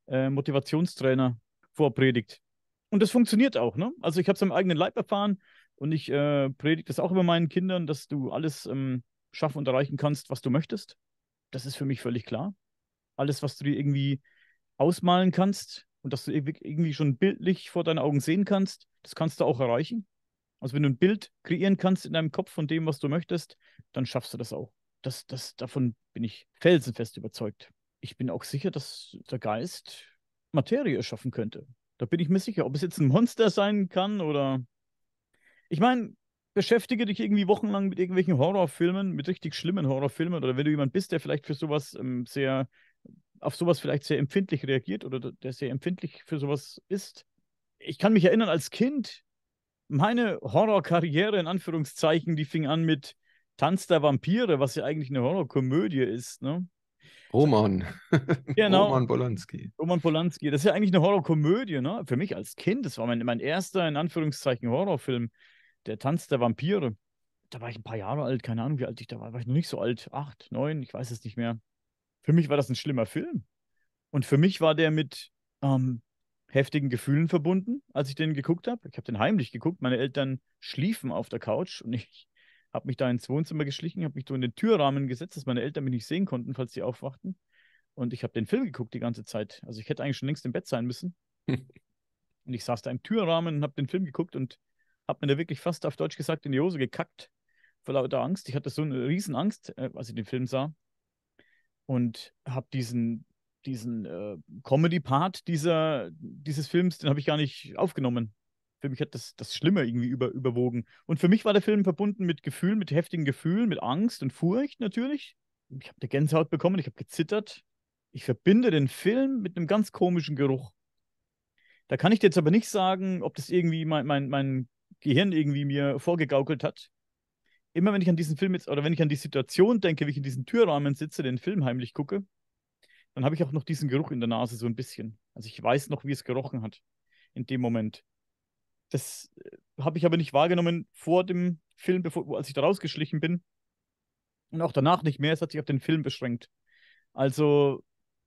äh, Motivationstrainer vorpredigt. Und das funktioniert auch, ne? Also ich habe es am eigenen Leib erfahren und ich äh, predige das auch über meinen Kindern, dass du alles ähm, schaffen und erreichen kannst, was du möchtest. Das ist für mich völlig klar. Alles, was du dir irgendwie ausmalen kannst und dass du irgendwie schon bildlich vor deinen Augen sehen kannst, das kannst du auch erreichen. Also wenn du ein Bild kreieren kannst in deinem Kopf von dem, was du möchtest, dann schaffst du das auch. Das, das, davon bin ich felsenfest überzeugt. Ich bin auch sicher, dass der Geist Materie erschaffen könnte. Da bin ich mir sicher, ob es jetzt ein Monster sein kann oder. Ich meine, beschäftige dich irgendwie wochenlang mit irgendwelchen Horrorfilmen, mit richtig schlimmen Horrorfilmen oder wenn du jemand bist, der vielleicht für sowas ähm, sehr, auf sowas vielleicht sehr empfindlich reagiert oder der sehr empfindlich für sowas ist. Ich kann mich erinnern, als Kind meine Horrorkarriere in Anführungszeichen, die fing an mit Tanz der Vampire, was ja eigentlich eine Horrorkomödie ist, ne? Roman. Genau. Roman Polanski. Roman Polanski. Das ist ja eigentlich eine Horrorkomödie, ne? Für mich als Kind. Das war mein, mein erster, in Anführungszeichen, Horrorfilm. Der Tanz der Vampire. Da war ich ein paar Jahre alt, keine Ahnung, wie alt ich da war. War ich noch nicht so alt. Acht, neun, ich weiß es nicht mehr. Für mich war das ein schlimmer Film. Und für mich war der mit ähm, heftigen Gefühlen verbunden, als ich den geguckt habe. Ich habe den heimlich geguckt. Meine Eltern schliefen auf der Couch und ich habe mich da ins Wohnzimmer geschlichen, habe mich so in den Türrahmen gesetzt, dass meine Eltern mich nicht sehen konnten, falls sie aufwachten. Und ich habe den Film geguckt die ganze Zeit. Also ich hätte eigentlich schon längst im Bett sein müssen. und ich saß da im Türrahmen und habe den Film geguckt und habe mir da wirklich fast auf Deutsch gesagt in die Hose gekackt vor lauter Angst. Ich hatte so eine Riesenangst, äh, als ich den Film sah. Und habe diesen diesen äh, Comedy-Part dieser, dieses Films, den habe ich gar nicht aufgenommen. Für mich hat das, das Schlimme irgendwie über, überwogen. Und für mich war der Film verbunden mit Gefühlen, mit heftigen Gefühlen, mit Angst und Furcht natürlich. Ich habe eine Gänsehaut bekommen, ich habe gezittert. Ich verbinde den Film mit einem ganz komischen Geruch. Da kann ich dir jetzt aber nicht sagen, ob das irgendwie mein, mein, mein Gehirn irgendwie mir vorgegaukelt hat. Immer wenn ich an diesen Film jetzt, oder wenn ich an die Situation denke, wie ich in diesem Türrahmen sitze, den Film heimlich gucke, dann habe ich auch noch diesen Geruch in der Nase so ein bisschen. Also ich weiß noch, wie es gerochen hat in dem Moment. Das äh, habe ich aber nicht wahrgenommen vor dem Film, bevor, als ich da rausgeschlichen bin. Und auch danach nicht mehr. Es hat sich auf den Film beschränkt. Also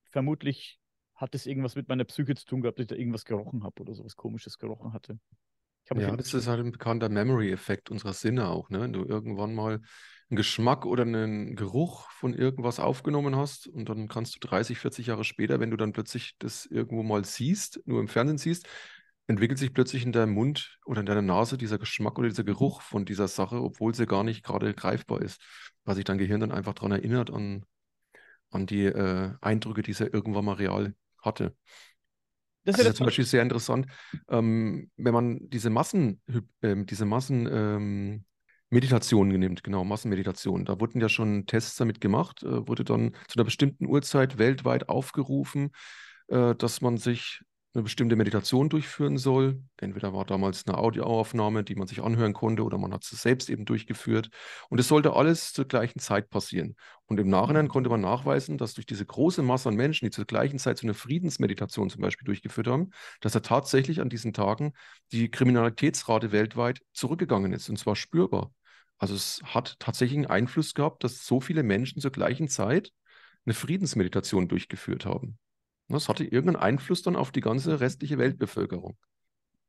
vermutlich hat es irgendwas mit meiner Psyche zu tun gehabt, dass ich da irgendwas gerochen habe oder sowas Komisches gerochen hatte. ja, das ist halt ein bekannter Memory-Effekt unserer Sinne auch. Ne? Wenn du irgendwann mal einen Geschmack oder einen Geruch von irgendwas aufgenommen hast und dann kannst du 30, 40 Jahre später, wenn du dann plötzlich das irgendwo mal siehst, nur im Fernsehen siehst, entwickelt sich plötzlich in deinem Mund oder in deiner Nase dieser Geschmack oder dieser Geruch von dieser Sache, obwohl sie gar nicht gerade greifbar ist, weil sich dein Gehirn dann einfach daran erinnert an, an die äh, Eindrücke, die es ja irgendwann mal real hatte. Das, also ist ja zum Beispiel sehr interessant, ähm, wenn man diese Massen, äh, diese Massen ähm, Meditationen genimmt, genau, Massenmeditation. Da wurden ja schon Tests damit gemacht, äh, wurde dann zu einer bestimmten Uhrzeit weltweit aufgerufen, äh, dass man sich eine bestimmte Meditation durchführen soll. Entweder war damals eine Audioaufnahme, die man sich anhören konnte, oder man hat sie selbst eben durchgeführt. Und es sollte alles zur gleichen Zeit passieren. Und im Nachhinein konnte man nachweisen, dass durch diese große Masse an Menschen, die zur gleichen Zeit so eine Friedensmeditation zum Beispiel durchgeführt haben, dass da tatsächlich an diesen Tagen die Kriminalitätsrate weltweit zurückgegangen ist, und zwar spürbar. Also es hat tatsächlich einen Einfluss gehabt, dass so viele Menschen zur gleichen Zeit eine Friedensmeditation durchgeführt haben. Das hatte irgendeinen Einfluss dann auf die ganze restliche Weltbevölkerung.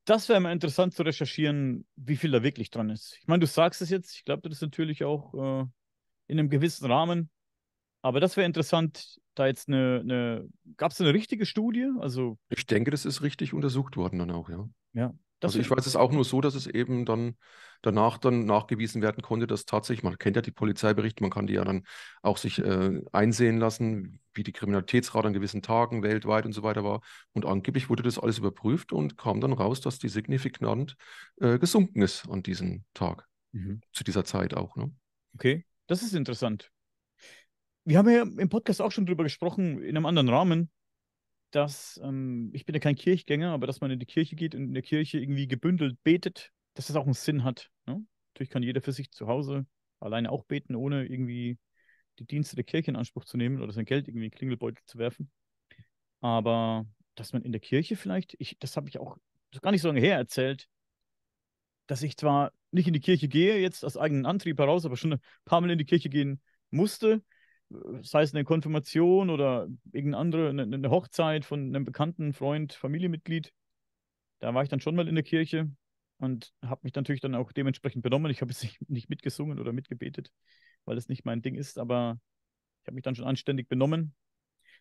Das wäre mal interessant zu recherchieren, wie viel da wirklich dran ist. Ich meine, du sagst es jetzt, ich glaube, das ist natürlich auch äh, in einem gewissen Rahmen. Aber das wäre interessant, da jetzt eine, eine gab es eine richtige Studie? Also, ich denke, das ist richtig untersucht worden dann auch, ja. Ja, das also ich weiß es auch nur so, dass es eben dann danach dann nachgewiesen werden konnte, dass tatsächlich, man kennt ja die Polizeiberichte, man kann die ja dann auch sich äh, einsehen lassen, wie die Kriminalitätsrate an gewissen Tagen weltweit und so weiter war. Und angeblich wurde das alles überprüft und kam dann raus, dass die signifikant äh, gesunken ist an diesem Tag, mhm. zu dieser Zeit auch. Ne? Okay, das ist interessant. Wir haben ja im Podcast auch schon drüber gesprochen, in einem anderen Rahmen, dass, ähm, ich bin ja kein Kirchgänger, aber dass man in die Kirche geht und in der Kirche irgendwie gebündelt betet, dass das auch einen Sinn hat. Ne? Natürlich kann jeder für sich zu Hause alleine auch beten, ohne irgendwie die Dienste der Kirche in Anspruch zu nehmen oder sein Geld irgendwie in den Klingelbeutel zu werfen. Aber dass man in der Kirche vielleicht, ich, das habe ich auch gar nicht so lange her erzählt, dass ich zwar nicht in die Kirche gehe, jetzt aus eigenem Antrieb heraus, aber schon ein paar Mal in die Kirche gehen musste sei es eine Konfirmation oder irgendeine andere, eine, eine Hochzeit von einem bekannten Freund, Familienmitglied, da war ich dann schon mal in der Kirche und habe mich natürlich dann auch dementsprechend benommen. Ich habe jetzt nicht, mitgesungen oder mitgebetet, weil das nicht mein Ding ist, aber ich habe mich dann schon anständig benommen.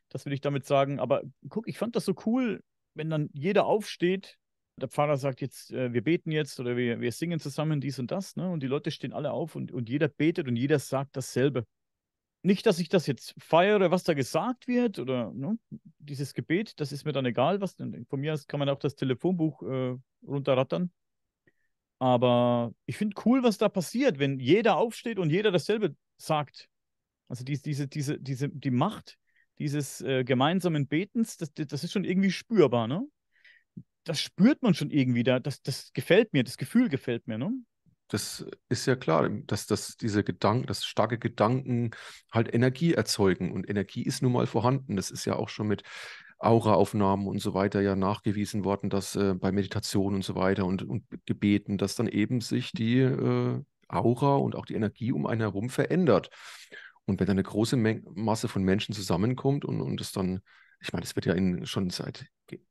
Das will ich damit sagen. Aber guck, ich fand das so cool, wenn dann jeder aufsteht, der Pfarrer sagt jetzt, äh, wir beten jetzt oder wir, wir singen zusammen dies und das, ne? Und die Leute stehen alle auf und, und jeder betet und jeder sagt dasselbe nicht, dass ich das jetzt feiere, was da gesagt wird oder ne, dieses Gebet, das ist mir dann egal, was von mir aus kann man auch das Telefonbuch äh, runterrattern. Aber ich finde cool, was da passiert, wenn jeder aufsteht und jeder dasselbe sagt. Also die, diese, diese, diese, die Macht dieses äh, gemeinsamen Betens, das, das ist schon irgendwie spürbar, ne? Das spürt man schon irgendwie, da, das, das gefällt mir, das Gefühl gefällt mir, ne? Das ist ja klar, dass, dass diese Gedanken, dass starke Gedanken halt Energie erzeugen. Und Energie ist nun mal vorhanden. Das ist ja auch schon mit Auraaufnahmen und so weiter ja nachgewiesen worden, dass äh, bei Meditationen und so weiter und, und Gebeten, dass dann eben sich die äh, Aura und auch die Energie um einen herum verändert. Und wenn da eine große Menge, Masse von Menschen zusammenkommt und, und es dann ich meine, es wird ja in, schon seit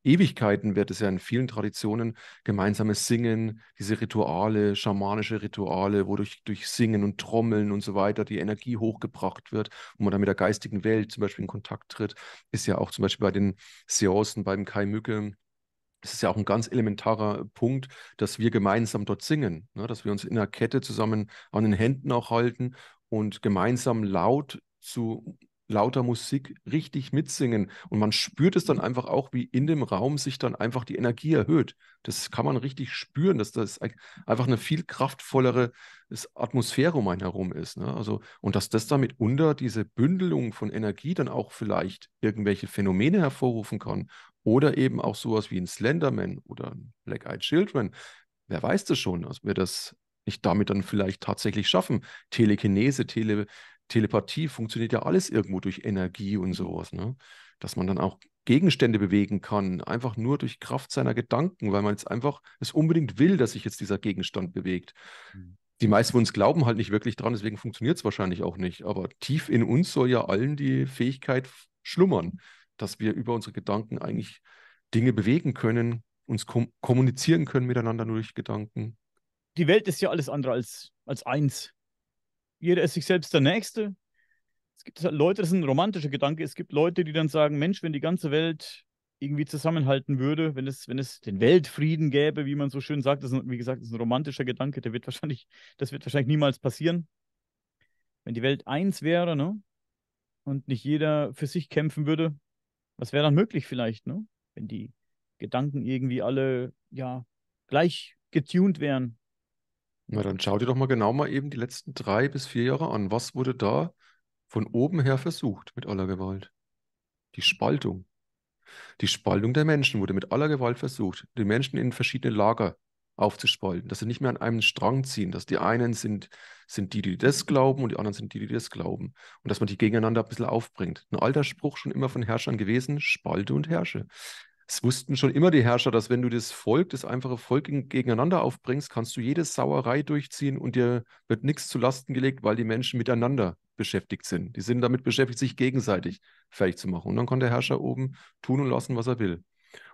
Ewigkeiten wird es ja in vielen Traditionen gemeinsames Singen, diese Rituale, schamanische Rituale, wodurch durch Singen und Trommeln und so weiter die Energie hochgebracht wird, wo man dann mit der geistigen Welt zum Beispiel in Kontakt tritt, ist ja auch zum Beispiel bei den Seancen beim Kai Mücke das ist ja auch ein ganz elementarer Punkt, dass wir gemeinsam dort singen, ne? dass wir uns in einer Kette zusammen an den Händen auch halten und gemeinsam laut zu lauter Musik richtig mitsingen. Und man spürt es dann einfach auch, wie in dem Raum sich dann einfach die Energie erhöht. Das kann man richtig spüren, dass das einfach eine viel kraftvollere Atmosphäre um einen herum ist. Ne? Also, und dass das damit unter diese Bündelung von Energie dann auch vielleicht irgendwelche Phänomene hervorrufen kann. Oder eben auch sowas wie ein Slenderman oder ein Black Eyed Children. Wer weiß das schon, dass wir das nicht damit dann vielleicht tatsächlich schaffen, Telekinese, Tele, Telepathie funktioniert ja alles irgendwo durch Energie und sowas, ne? dass man dann auch Gegenstände bewegen kann, einfach nur durch Kraft seiner Gedanken, weil man jetzt einfach es unbedingt will, dass sich jetzt dieser Gegenstand bewegt. Hm. Die meisten von uns glauben halt nicht wirklich dran, deswegen funktioniert es wahrscheinlich auch nicht. Aber tief in uns soll ja allen die Fähigkeit schlummern, dass wir über unsere Gedanken eigentlich Dinge bewegen können, uns kom kommunizieren können miteinander nur durch Gedanken. Die Welt ist ja alles andere als, als eins jeder ist sich selbst der Nächste. Es gibt halt Leute, das ist ein romantischer Gedanke, es gibt Leute, die dann sagen, Mensch, wenn die ganze Welt irgendwie zusammenhalten würde, wenn es, wenn es den Weltfrieden gäbe, wie man so schön sagt, das ist, wie gesagt, das ist ein romantischer Gedanke, der wird wahrscheinlich, das wird wahrscheinlich niemals passieren. Wenn die Welt eins wäre, ne? Und nicht jeder für sich kämpfen würde, was wäre dann möglich vielleicht, ne? Wenn die Gedanken irgendwie alle, ja, gleich getuned wären. Na, dann schau dir doch mal genau mal eben die letzten drei bis vier Jahre an. Was wurde da von oben her versucht mit aller Gewalt? Die Spaltung. Die Spaltung der Menschen wurde mit aller Gewalt versucht, die Menschen in verschiedene Lager aufzuspalten, dass sie nicht mehr an einem Strang ziehen, dass die einen sind, sind die, die das glauben und die anderen sind die, die das glauben und dass man die gegeneinander ein bisschen aufbringt. Ein alter Spruch schon immer von Herrschern gewesen, spalte und herrsche. Es wussten schon immer die Herrscher, dass wenn du das Volk, das einfache Volk gegeneinander aufbringst, kannst du jede Sauerei durchziehen und dir wird nichts zu Lasten gelegt, weil die Menschen miteinander beschäftigt sind. Die sind damit beschäftigt, sich gegenseitig fertig zu machen. Und dann kann der Herrscher oben tun und lassen, was er will.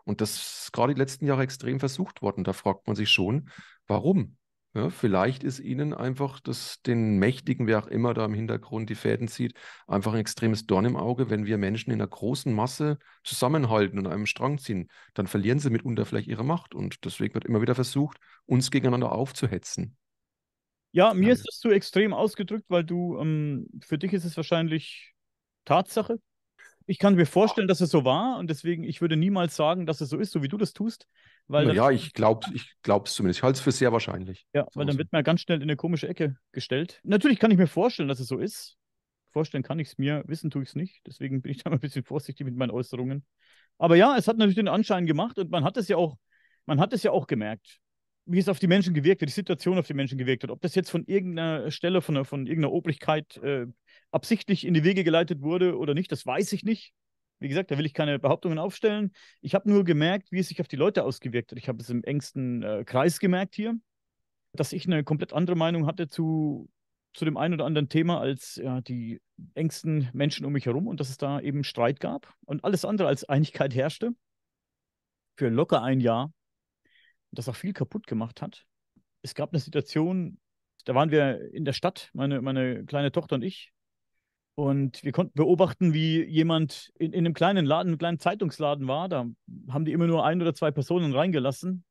Und das ist gerade die letzten Jahre extrem versucht worden. Da fragt man sich schon, warum? Ja, vielleicht ist ihnen einfach das, den Mächtigen, wer auch immer da im Hintergrund die Fäden zieht, einfach ein extremes Dorn im Auge. Wenn wir Menschen in einer großen Masse zusammenhalten und an einem Strang ziehen, dann verlieren sie mitunter vielleicht ihre Macht. Und deswegen wird immer wieder versucht, uns gegeneinander aufzuhetzen. Ja, mir ja. ist das zu extrem ausgedrückt, weil du, ähm, für dich ist es wahrscheinlich Tatsache. Ich kann mir vorstellen, dass es so war und deswegen, ich würde niemals sagen, dass es so ist, so wie du das tust. Weil ja, ich glaube ich zumindest. Ich halte es für sehr wahrscheinlich. Ja, weil dann wird man ganz schnell in eine komische Ecke gestellt. Natürlich kann ich mir vorstellen, dass es so ist. Vorstellen kann ich es mir, wissen tue ich es nicht. Deswegen bin ich da mal ein bisschen vorsichtig mit meinen Äußerungen. Aber ja, es hat natürlich den Anschein gemacht und man hat es ja auch, man hat es ja auch gemerkt, wie es auf die Menschen gewirkt hat, die Situation auf die Menschen gewirkt hat. Ob das jetzt von irgendeiner Stelle, von, von irgendeiner Obrigkeit äh, absichtlich in die Wege geleitet wurde oder nicht, das weiß ich nicht. Wie gesagt, da will ich keine Behauptungen aufstellen. Ich habe nur gemerkt, wie es sich auf die Leute ausgewirkt hat. Ich habe es im engsten äh, Kreis gemerkt hier, dass ich eine komplett andere Meinung hatte zu, zu dem einen oder anderen Thema als ja, die engsten Menschen um mich herum und dass es da eben Streit gab und alles andere als Einigkeit herrschte. Für locker ein Jahr, und das auch viel kaputt gemacht hat. Es gab eine Situation, da waren wir in der Stadt, meine, meine kleine Tochter und ich, und wir konnten beobachten, wie jemand in, in einem kleinen Laden, einem kleinen Zeitungsladen war. Da haben die immer nur ein oder zwei Personen reingelassen.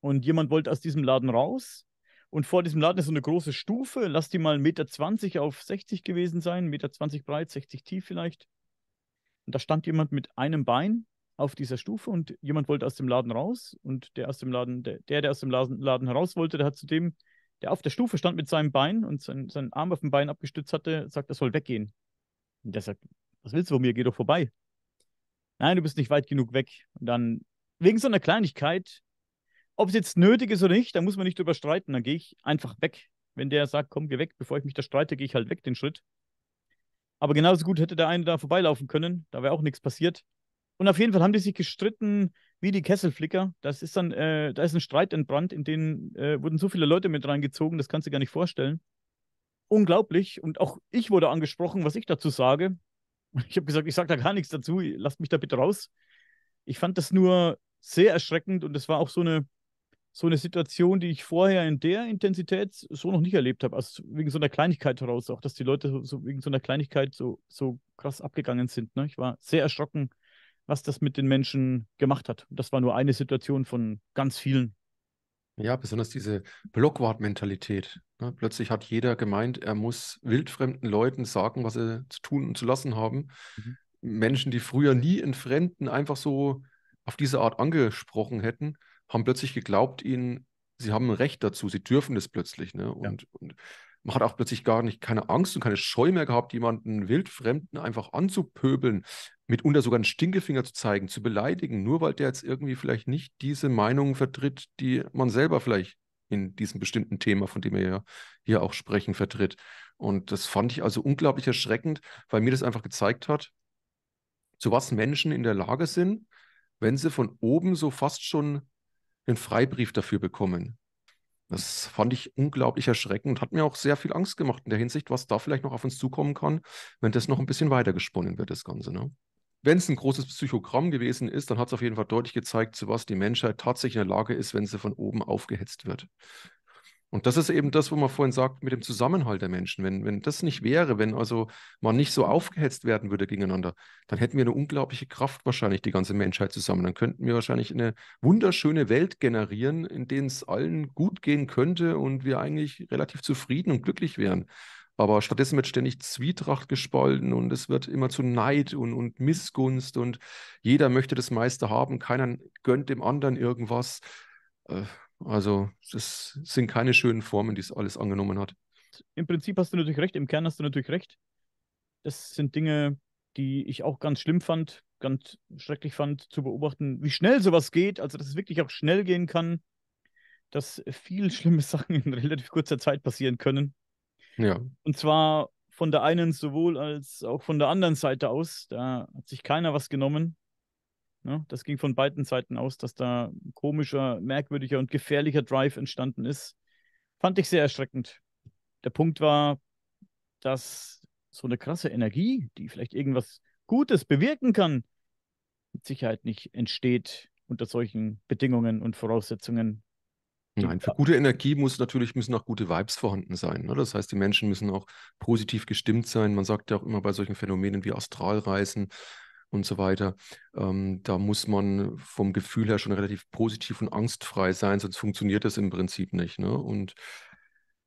Und jemand wollte aus diesem Laden raus. Und vor diesem Laden ist so eine große Stufe. Lass die mal 1,20 Meter auf 60 gewesen sein. 1,20 Meter breit, 60 tief vielleicht. Und da stand jemand mit einem Bein auf dieser Stufe und jemand wollte aus dem Laden raus. Und der aus dem Laden, der, der aus dem Laden heraus wollte, der hat zu dem, der auf der Stufe stand mit seinem Bein und sein, seinen Arm auf dem Bein abgestützt hatte, sagt, er soll weggehen. Und der sagt, was willst du von mir? Geh doch vorbei. Nein, du bist nicht weit genug weg. Und dann, wegen so einer Kleinigkeit, ob es jetzt nötig ist oder nicht, da muss man nicht drüber streiten. Dann gehe ich einfach weg. Wenn der sagt, komm, geh weg, bevor ich mich da streite, gehe ich halt weg den Schritt. Aber genauso gut hätte der eine da vorbeilaufen können. Da wäre auch nichts passiert. Und auf jeden Fall haben die sich gestritten wie die Kesselflicker. Das ist dann, äh, da ist ein Streit entbrannt, in den äh, wurden so viele Leute mit reingezogen, das kannst du gar nicht vorstellen unglaublich. Und auch ich wurde angesprochen, was ich dazu sage. Ich habe gesagt, ich sage da gar nichts dazu, lasst mich da bitte raus. Ich fand das nur sehr erschreckend und es war auch so eine, so eine Situation, die ich vorher in der Intensität so noch nicht erlebt habe. Also wegen so einer Kleinigkeit heraus, auch dass die Leute so, so wegen so einer Kleinigkeit so, so krass abgegangen sind. Ne? Ich war sehr erschrocken, was das mit den Menschen gemacht hat. Das war nur eine Situation von ganz vielen. Ja, besonders diese Blockwart-Mentalität. Ne? Plötzlich hat jeder gemeint, er muss wildfremden Leuten sagen, was sie zu tun und zu lassen haben. Mhm. Menschen, die früher nie in Fremden einfach so auf diese Art angesprochen hätten, haben plötzlich geglaubt, ihnen, sie haben ein Recht dazu, sie dürfen das plötzlich. Ne? Und, ja. und man hat auch plötzlich gar nicht keine Angst und keine Scheu mehr gehabt, jemanden wildfremden einfach anzupöbeln, mitunter sogar einen Stinkefinger zu zeigen, zu beleidigen, nur weil der jetzt irgendwie vielleicht nicht diese Meinung vertritt, die man selber vielleicht in diesem bestimmten Thema, von dem wir ja hier auch sprechen, vertritt. Und das fand ich also unglaublich erschreckend, weil mir das einfach gezeigt hat, zu was Menschen in der Lage sind, wenn sie von oben so fast schon den Freibrief dafür bekommen. Das fand ich unglaublich erschreckend und hat mir auch sehr viel Angst gemacht in der Hinsicht, was da vielleicht noch auf uns zukommen kann, wenn das noch ein bisschen weiter gesponnen wird, das Ganze. Ne? Wenn es ein großes Psychogramm gewesen ist, dann hat es auf jeden Fall deutlich gezeigt, zu was die Menschheit tatsächlich in der Lage ist, wenn sie von oben aufgehetzt wird. Und das ist eben das, wo man vorhin sagt, mit dem Zusammenhalt der Menschen. Wenn, wenn das nicht wäre, wenn also man nicht so aufgehetzt werden würde gegeneinander, dann hätten wir eine unglaubliche Kraft wahrscheinlich, die ganze Menschheit zusammen. Dann könnten wir wahrscheinlich eine wunderschöne Welt generieren, in der es allen gut gehen könnte und wir eigentlich relativ zufrieden und glücklich wären. Aber stattdessen wird ständig Zwietracht gespalten und es wird immer zu Neid und, und Missgunst und jeder möchte das meiste haben, keiner gönnt dem anderen irgendwas. Äh, also das sind keine schönen Formen, die es alles angenommen hat. Im Prinzip hast du natürlich recht, im Kern hast du natürlich recht. Das sind Dinge, die ich auch ganz schlimm fand, ganz schrecklich fand zu beobachten, wie schnell sowas geht, also dass es wirklich auch schnell gehen kann, dass viel schlimme Sachen in relativ kurzer Zeit passieren können. Ja. Und zwar von der einen sowohl als auch von der anderen Seite aus. Da hat sich keiner was genommen. Ne? Das ging von beiden Seiten aus, dass da komischer, merkwürdiger und gefährlicher Drive entstanden ist. Fand ich sehr erschreckend. Der Punkt war, dass so eine krasse Energie, die vielleicht irgendwas Gutes bewirken kann, mit Sicherheit nicht entsteht unter solchen Bedingungen und Voraussetzungen. Nein, für genau. gute Energie muss natürlich müssen auch gute Vibes vorhanden sein. Ne? Das heißt, die Menschen müssen auch positiv gestimmt sein. Man sagt ja auch immer bei solchen Phänomenen wie Astralreisen, und so weiter. Ähm, da muss man vom Gefühl her schon relativ positiv und angstfrei sein, sonst funktioniert das im Prinzip nicht. Ne? Und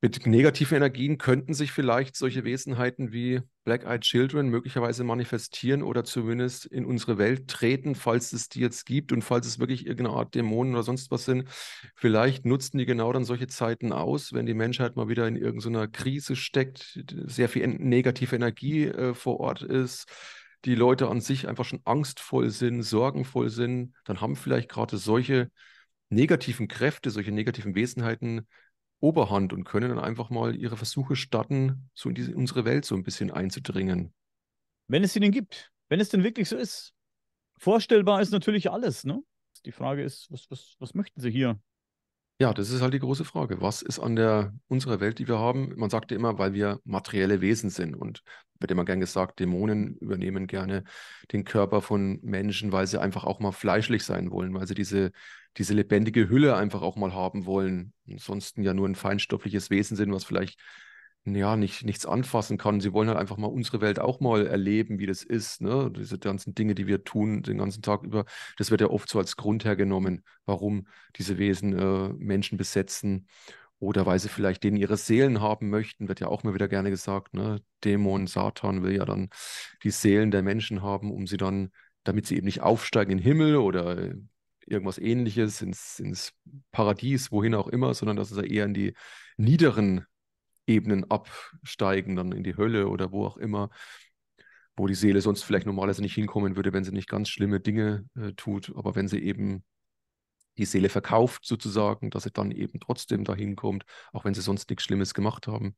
mit negativen Energien könnten sich vielleicht solche Wesenheiten wie Black-Eyed Children möglicherweise manifestieren oder zumindest in unsere Welt treten, falls es die jetzt gibt und falls es wirklich irgendeine Art Dämonen oder sonst was sind. Vielleicht nutzen die genau dann solche Zeiten aus, wenn die Menschheit mal wieder in irgendeiner Krise steckt, sehr viel negative Energie äh, vor Ort ist, die Leute an sich einfach schon angstvoll sind, sorgenvoll sind, dann haben vielleicht gerade solche negativen Kräfte, solche negativen Wesenheiten Oberhand und können dann einfach mal ihre Versuche starten, so in diese, unsere Welt so ein bisschen einzudringen. Wenn es sie denn gibt, wenn es denn wirklich so ist. Vorstellbar ist natürlich alles, ne? Die Frage ist, was, was, was möchten sie hier? Ja, das ist halt die große Frage. Was ist an der unserer Welt, die wir haben? Man sagt ja immer, weil wir materielle Wesen sind und wird immer gern gesagt, Dämonen übernehmen gerne den Körper von Menschen, weil sie einfach auch mal fleischlich sein wollen, weil sie diese, diese lebendige Hülle einfach auch mal haben wollen. Ansonsten ja nur ein feinstoffliches Wesen sind, was vielleicht ja, nicht, nichts anfassen kann. Sie wollen halt einfach mal unsere Welt auch mal erleben, wie das ist. Ne? Diese ganzen Dinge, die wir tun den ganzen Tag über, das wird ja oft so als Grund hergenommen, warum diese Wesen äh, Menschen besetzen oder weil sie vielleicht denen ihre Seelen haben möchten, wird ja auch mal wieder gerne gesagt. Ne? Dämon, Satan will ja dann die Seelen der Menschen haben, um sie dann, damit sie eben nicht aufsteigen in den Himmel oder äh, irgendwas ähnliches, ins, ins Paradies, wohin auch immer, sondern dass es ja eher in die niederen Ebenen absteigen, dann in die Hölle oder wo auch immer, wo die Seele sonst vielleicht normalerweise nicht hinkommen würde, wenn sie nicht ganz schlimme Dinge äh, tut. Aber wenn sie eben die Seele verkauft sozusagen, dass sie dann eben trotzdem dahin kommt, auch wenn sie sonst nichts Schlimmes gemacht haben.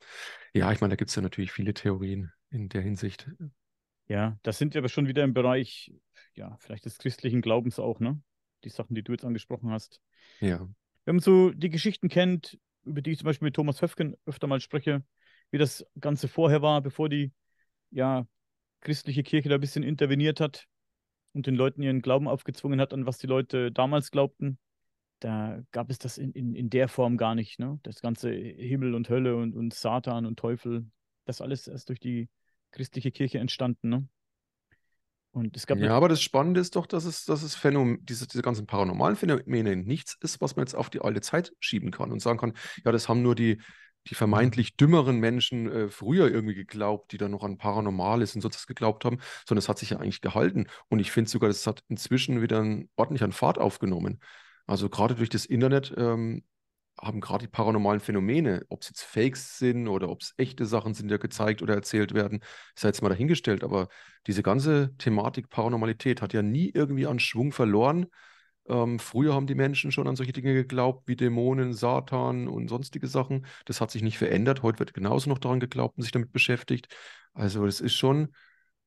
Ja, ich meine, da gibt es ja natürlich viele Theorien in der Hinsicht. Ja, das sind aber schon wieder im Bereich, ja, vielleicht des christlichen Glaubens auch, ne? Die Sachen, die du jetzt angesprochen hast. Ja. Wenn man so die Geschichten kennt, über die ich zum Beispiel mit Thomas Höfgen öfter mal spreche, wie das Ganze vorher war, bevor die ja, christliche Kirche da ein bisschen interveniert hat und den Leuten ihren Glauben aufgezwungen hat, an was die Leute damals glaubten. Da gab es das in, in, in der Form gar nicht. Ne? Das ganze Himmel und Hölle und, und Satan und Teufel, das alles erst durch die christliche Kirche entstanden. Ne? Und es gab ja, aber das Spannende ist doch, dass es, dass es Phänomen, diese, diese ganzen paranormalen Phänomene nichts ist, was man jetzt auf die alte Zeit schieben kann und sagen kann, ja, das haben nur die, die vermeintlich dümmeren Menschen äh, früher irgendwie geglaubt, die dann noch an Paranormales und sonst geglaubt haben, sondern es hat sich ja eigentlich gehalten. Und ich finde sogar, das hat inzwischen wieder ordentlich an Fahrt aufgenommen. Also gerade durch das Internet ähm, haben gerade die paranormalen Phänomene, ob es jetzt Fakes sind oder ob es echte Sachen sind, die ja gezeigt oder erzählt werden, sei jetzt mal dahingestellt. Aber diese ganze Thematik Paranormalität hat ja nie irgendwie an Schwung verloren. Ähm, früher haben die Menschen schon an solche Dinge geglaubt, wie Dämonen, Satan und sonstige Sachen. Das hat sich nicht verändert. Heute wird genauso noch daran geglaubt und sich damit beschäftigt. Also, das ist schon,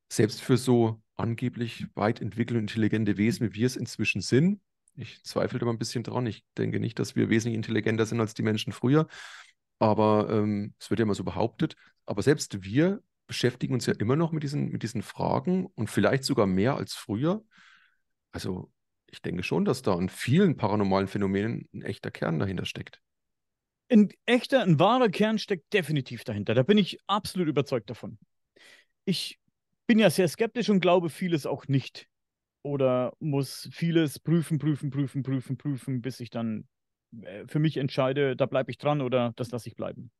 selbst für so angeblich weit entwickelte und intelligente Wesen, wie wir es inzwischen sind, ich zweifle immer ein bisschen dran. Ich denke nicht, dass wir wesentlich intelligenter sind als die Menschen früher. Aber ähm, es wird ja immer so behauptet. Aber selbst wir beschäftigen uns ja immer noch mit diesen, mit diesen Fragen und vielleicht sogar mehr als früher. Also ich denke schon, dass da an vielen paranormalen Phänomenen ein echter Kern dahinter steckt. Ein echter, ein wahrer Kern steckt definitiv dahinter. Da bin ich absolut überzeugt davon. Ich bin ja sehr skeptisch und glaube vieles auch nicht oder muss vieles prüfen, prüfen, prüfen, prüfen, prüfen, bis ich dann äh, für mich entscheide, da bleibe ich dran oder das lasse ich bleiben.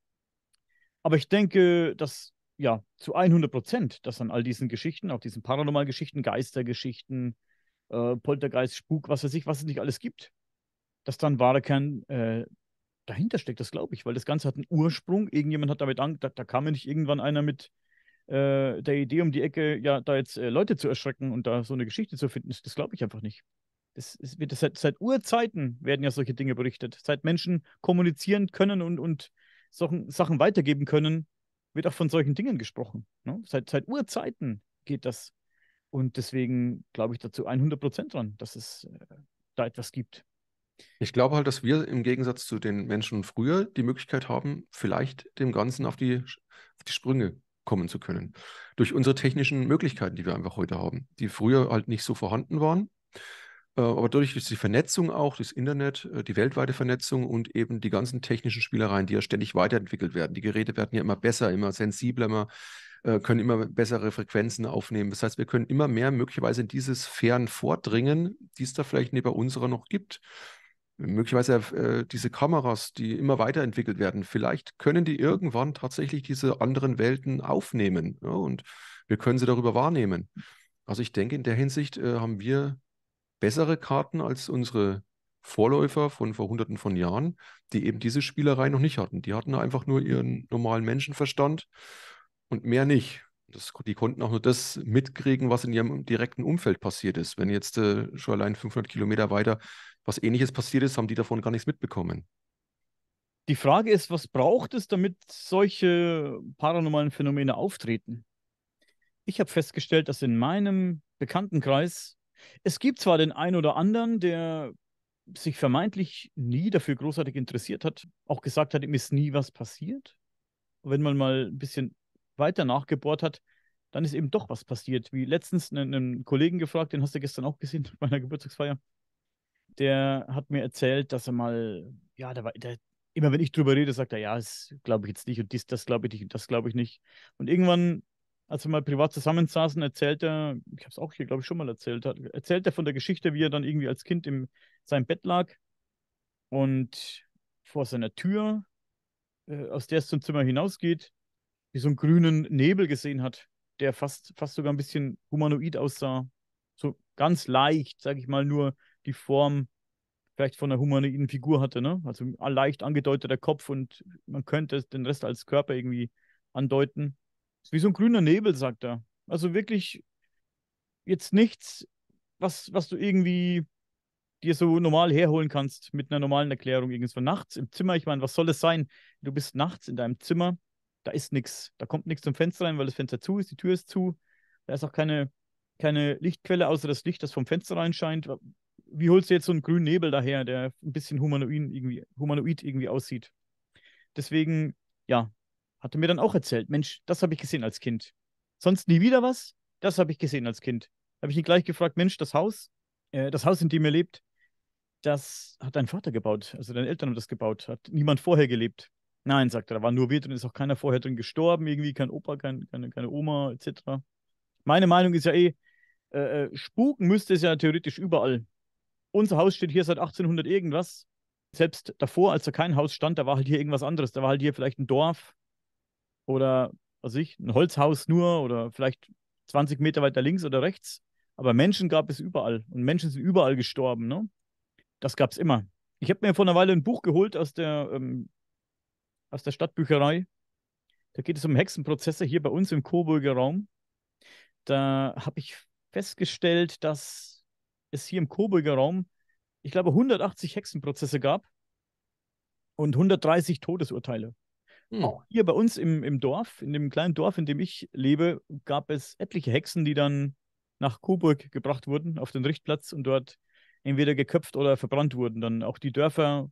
Aber ich denke, dass ja zu 100 Prozent, dass an all diesen Geschichten, auch diesen Paranormalgeschichten, Geistergeschichten, äh, Poltergeist, Spuk, was weiß ich, was es nicht alles gibt, dass dann wahre Kern äh, dahinter steckt, das glaube ich, weil das Ganze hat einen Ursprung. Irgendjemand hat damit angefangen, da, da, kam mir nicht irgendwann einer mit, äh, der Idee um die Ecke, ja, da jetzt äh, Leute zu erschrecken und da so eine Geschichte zu finden, das glaube ich einfach nicht. Das, das wird, das seit, seit Urzeiten werden ja solche Dinge berichtet. Seit Menschen kommunizieren können und, und Sachen, Sachen weitergeben können, wird auch von solchen Dingen gesprochen. Ne? Seit, seit Urzeiten geht das. Und deswegen glaube ich dazu 100 Prozent dran, dass es äh, da etwas gibt. Ich glaube halt, dass wir im Gegensatz zu den Menschen früher die Möglichkeit haben, vielleicht dem Ganzen auf die, auf die Sprünge kommen zu können. Durch unsere technischen Möglichkeiten, die wir einfach heute haben, die früher halt nicht so vorhanden waren. Äh, aber durch die Vernetzung auch, das Internet, äh, die weltweite Vernetzung und eben die ganzen technischen Spielereien, die ja ständig weiterentwickelt werden. Die Geräte werden ja immer besser, immer sensibler, immer, äh, können immer bessere Frequenzen aufnehmen. Das heißt, wir können immer mehr möglicherweise in dieses Sphären vordringen, die es da vielleicht neben unserer noch gibt möglicherweise äh, diese Kameras, die immer weiterentwickelt werden, vielleicht können die irgendwann tatsächlich diese anderen Welten aufnehmen ja, und wir können sie darüber wahrnehmen. Also ich denke, in der Hinsicht äh, haben wir bessere Karten als unsere Vorläufer von vor hunderten von Jahren, die eben diese Spielerei noch nicht hatten. Die hatten einfach nur ihren normalen Menschenverstand und mehr nicht. Das, die konnten auch nur das mitkriegen, was in ihrem direkten Umfeld passiert ist. Wenn jetzt äh, schon allein 500 Kilometer weiter was ähnliches passiert ist, haben die davon gar nichts mitbekommen. Die Frage ist, was braucht es, damit solche paranormalen Phänomene auftreten? Ich habe festgestellt, dass in meinem Bekanntenkreis es gibt zwar den einen oder anderen, der sich vermeintlich nie dafür großartig interessiert hat, auch gesagt hat, ihm ist nie was passiert. Wenn man mal ein bisschen weiter nachgebohrt hat, dann ist eben doch was passiert. Wie letztens einen, einen Kollegen gefragt, den hast du gestern auch gesehen bei meiner Geburtstagsfeier der hat mir erzählt, dass er mal, ja, der war, der, immer wenn ich drüber rede, sagt er, ja, das glaube ich jetzt nicht und dies, das glaube ich nicht und das glaube ich nicht. Und irgendwann, als wir mal privat zusammensaßen, erzählt er, ich habe es auch hier, glaube ich, schon mal erzählt, hat, erzählt er von der Geschichte, wie er dann irgendwie als Kind in seinem Bett lag und vor seiner Tür, äh, aus der es zum Zimmer hinausgeht, wie so einen grünen Nebel gesehen hat, der fast, fast sogar ein bisschen humanoid aussah. So ganz leicht, sage ich mal, nur die Form vielleicht von einer humanoiden Figur hatte, ne? Also leicht angedeuteter Kopf und man könnte den Rest als Körper irgendwie andeuten. Wie so ein grüner Nebel, sagt er. Also wirklich jetzt nichts, was, was du irgendwie dir so normal herholen kannst mit einer normalen Erklärung. Irgendwas von nachts im Zimmer. Ich meine, was soll es sein? Du bist nachts in deinem Zimmer, da ist nichts. Da kommt nichts zum Fenster rein, weil das Fenster zu ist, die Tür ist zu. Da ist auch keine, keine Lichtquelle außer das Licht, das vom Fenster rein scheint wie holst du jetzt so einen grünen Nebel daher, der ein bisschen humanoid irgendwie, humanoid irgendwie aussieht? Deswegen, ja, hat er mir dann auch erzählt, Mensch, das habe ich gesehen als Kind. Sonst nie wieder was, das habe ich gesehen als Kind. Habe ich ihn gleich gefragt, Mensch, das Haus, äh, das Haus, in dem ihr lebt, das hat dein Vater gebaut, also deine Eltern haben das gebaut, hat niemand vorher gelebt. Nein, sagt er, da war nur wir drin, ist auch keiner vorher drin gestorben, irgendwie kein Opa, kein, keine, keine Oma, etc. Meine Meinung ist ja eh, äh, äh, spuken müsste es ja theoretisch überall unser Haus steht hier seit 1800 irgendwas. Selbst davor, als da kein Haus stand, da war halt hier irgendwas anderes. Da war halt hier vielleicht ein Dorf oder, was ich, ein Holzhaus nur oder vielleicht 20 Meter weiter links oder rechts. Aber Menschen gab es überall und Menschen sind überall gestorben. Ne? Das gab es immer. Ich habe mir vor einer Weile ein Buch geholt aus der, ähm, aus der Stadtbücherei. Da geht es um Hexenprozesse hier bei uns im Coburger Raum. Da habe ich festgestellt, dass es hier im Coburger Raum, ich glaube, 180 Hexenprozesse gab und 130 Todesurteile. Hm. Auch hier bei uns im, im Dorf, in dem kleinen Dorf, in dem ich lebe, gab es etliche Hexen, die dann nach Coburg gebracht wurden, auf den Richtplatz und dort entweder geköpft oder verbrannt wurden. Dann auch die Dörfer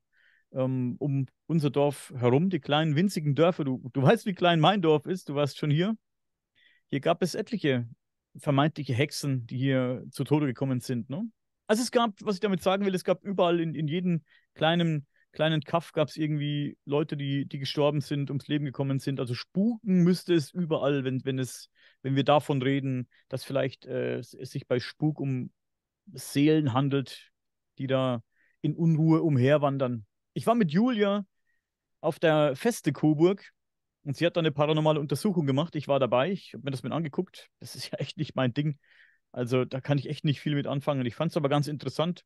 ähm, um unser Dorf herum, die kleinen winzigen Dörfer. Du, du weißt, wie klein mein Dorf ist, du warst schon hier. Hier gab es etliche vermeintliche Hexen, die hier zu Tode gekommen sind. Ne? Also es gab, was ich damit sagen will, es gab überall in, in jedem kleinen kleinen Kaff gab es irgendwie Leute, die, die gestorben sind, ums Leben gekommen sind. Also spuken müsste es überall, wenn, wenn, es, wenn wir davon reden, dass vielleicht äh, es sich bei Spuk um Seelen handelt, die da in Unruhe umherwandern. Ich war mit Julia auf der Feste Coburg und sie hat dann eine paranormale Untersuchung gemacht. Ich war dabei, ich habe mir das mit angeguckt. Das ist ja echt nicht mein Ding. Also da kann ich echt nicht viel mit anfangen. Ich fand es aber ganz interessant.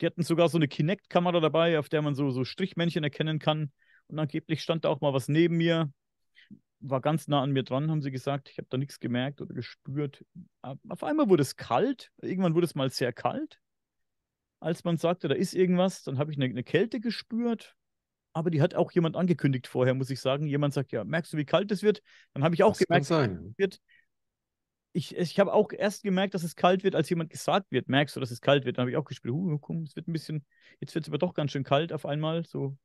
Die hatten sogar so eine Kinect-Kamera dabei, auf der man so, so Strichmännchen erkennen kann. Und angeblich stand da auch mal was neben mir. War ganz nah an mir dran, haben sie gesagt. Ich habe da nichts gemerkt oder gespürt. auf einmal wurde es kalt. Irgendwann wurde es mal sehr kalt. Als man sagte, da ist irgendwas, dann habe ich eine, eine Kälte gespürt aber die hat auch jemand angekündigt vorher, muss ich sagen. Jemand sagt, ja, merkst du, wie kalt es wird? Dann habe ich auch das gemerkt, wie kalt es wird. Ich, ich habe auch erst gemerkt, dass es kalt wird, als jemand gesagt wird, merkst du, dass es kalt wird. Dann habe ich auch gespielt, huh, komm, es wird ein bisschen, jetzt wird es aber doch ganz schön kalt auf einmal. So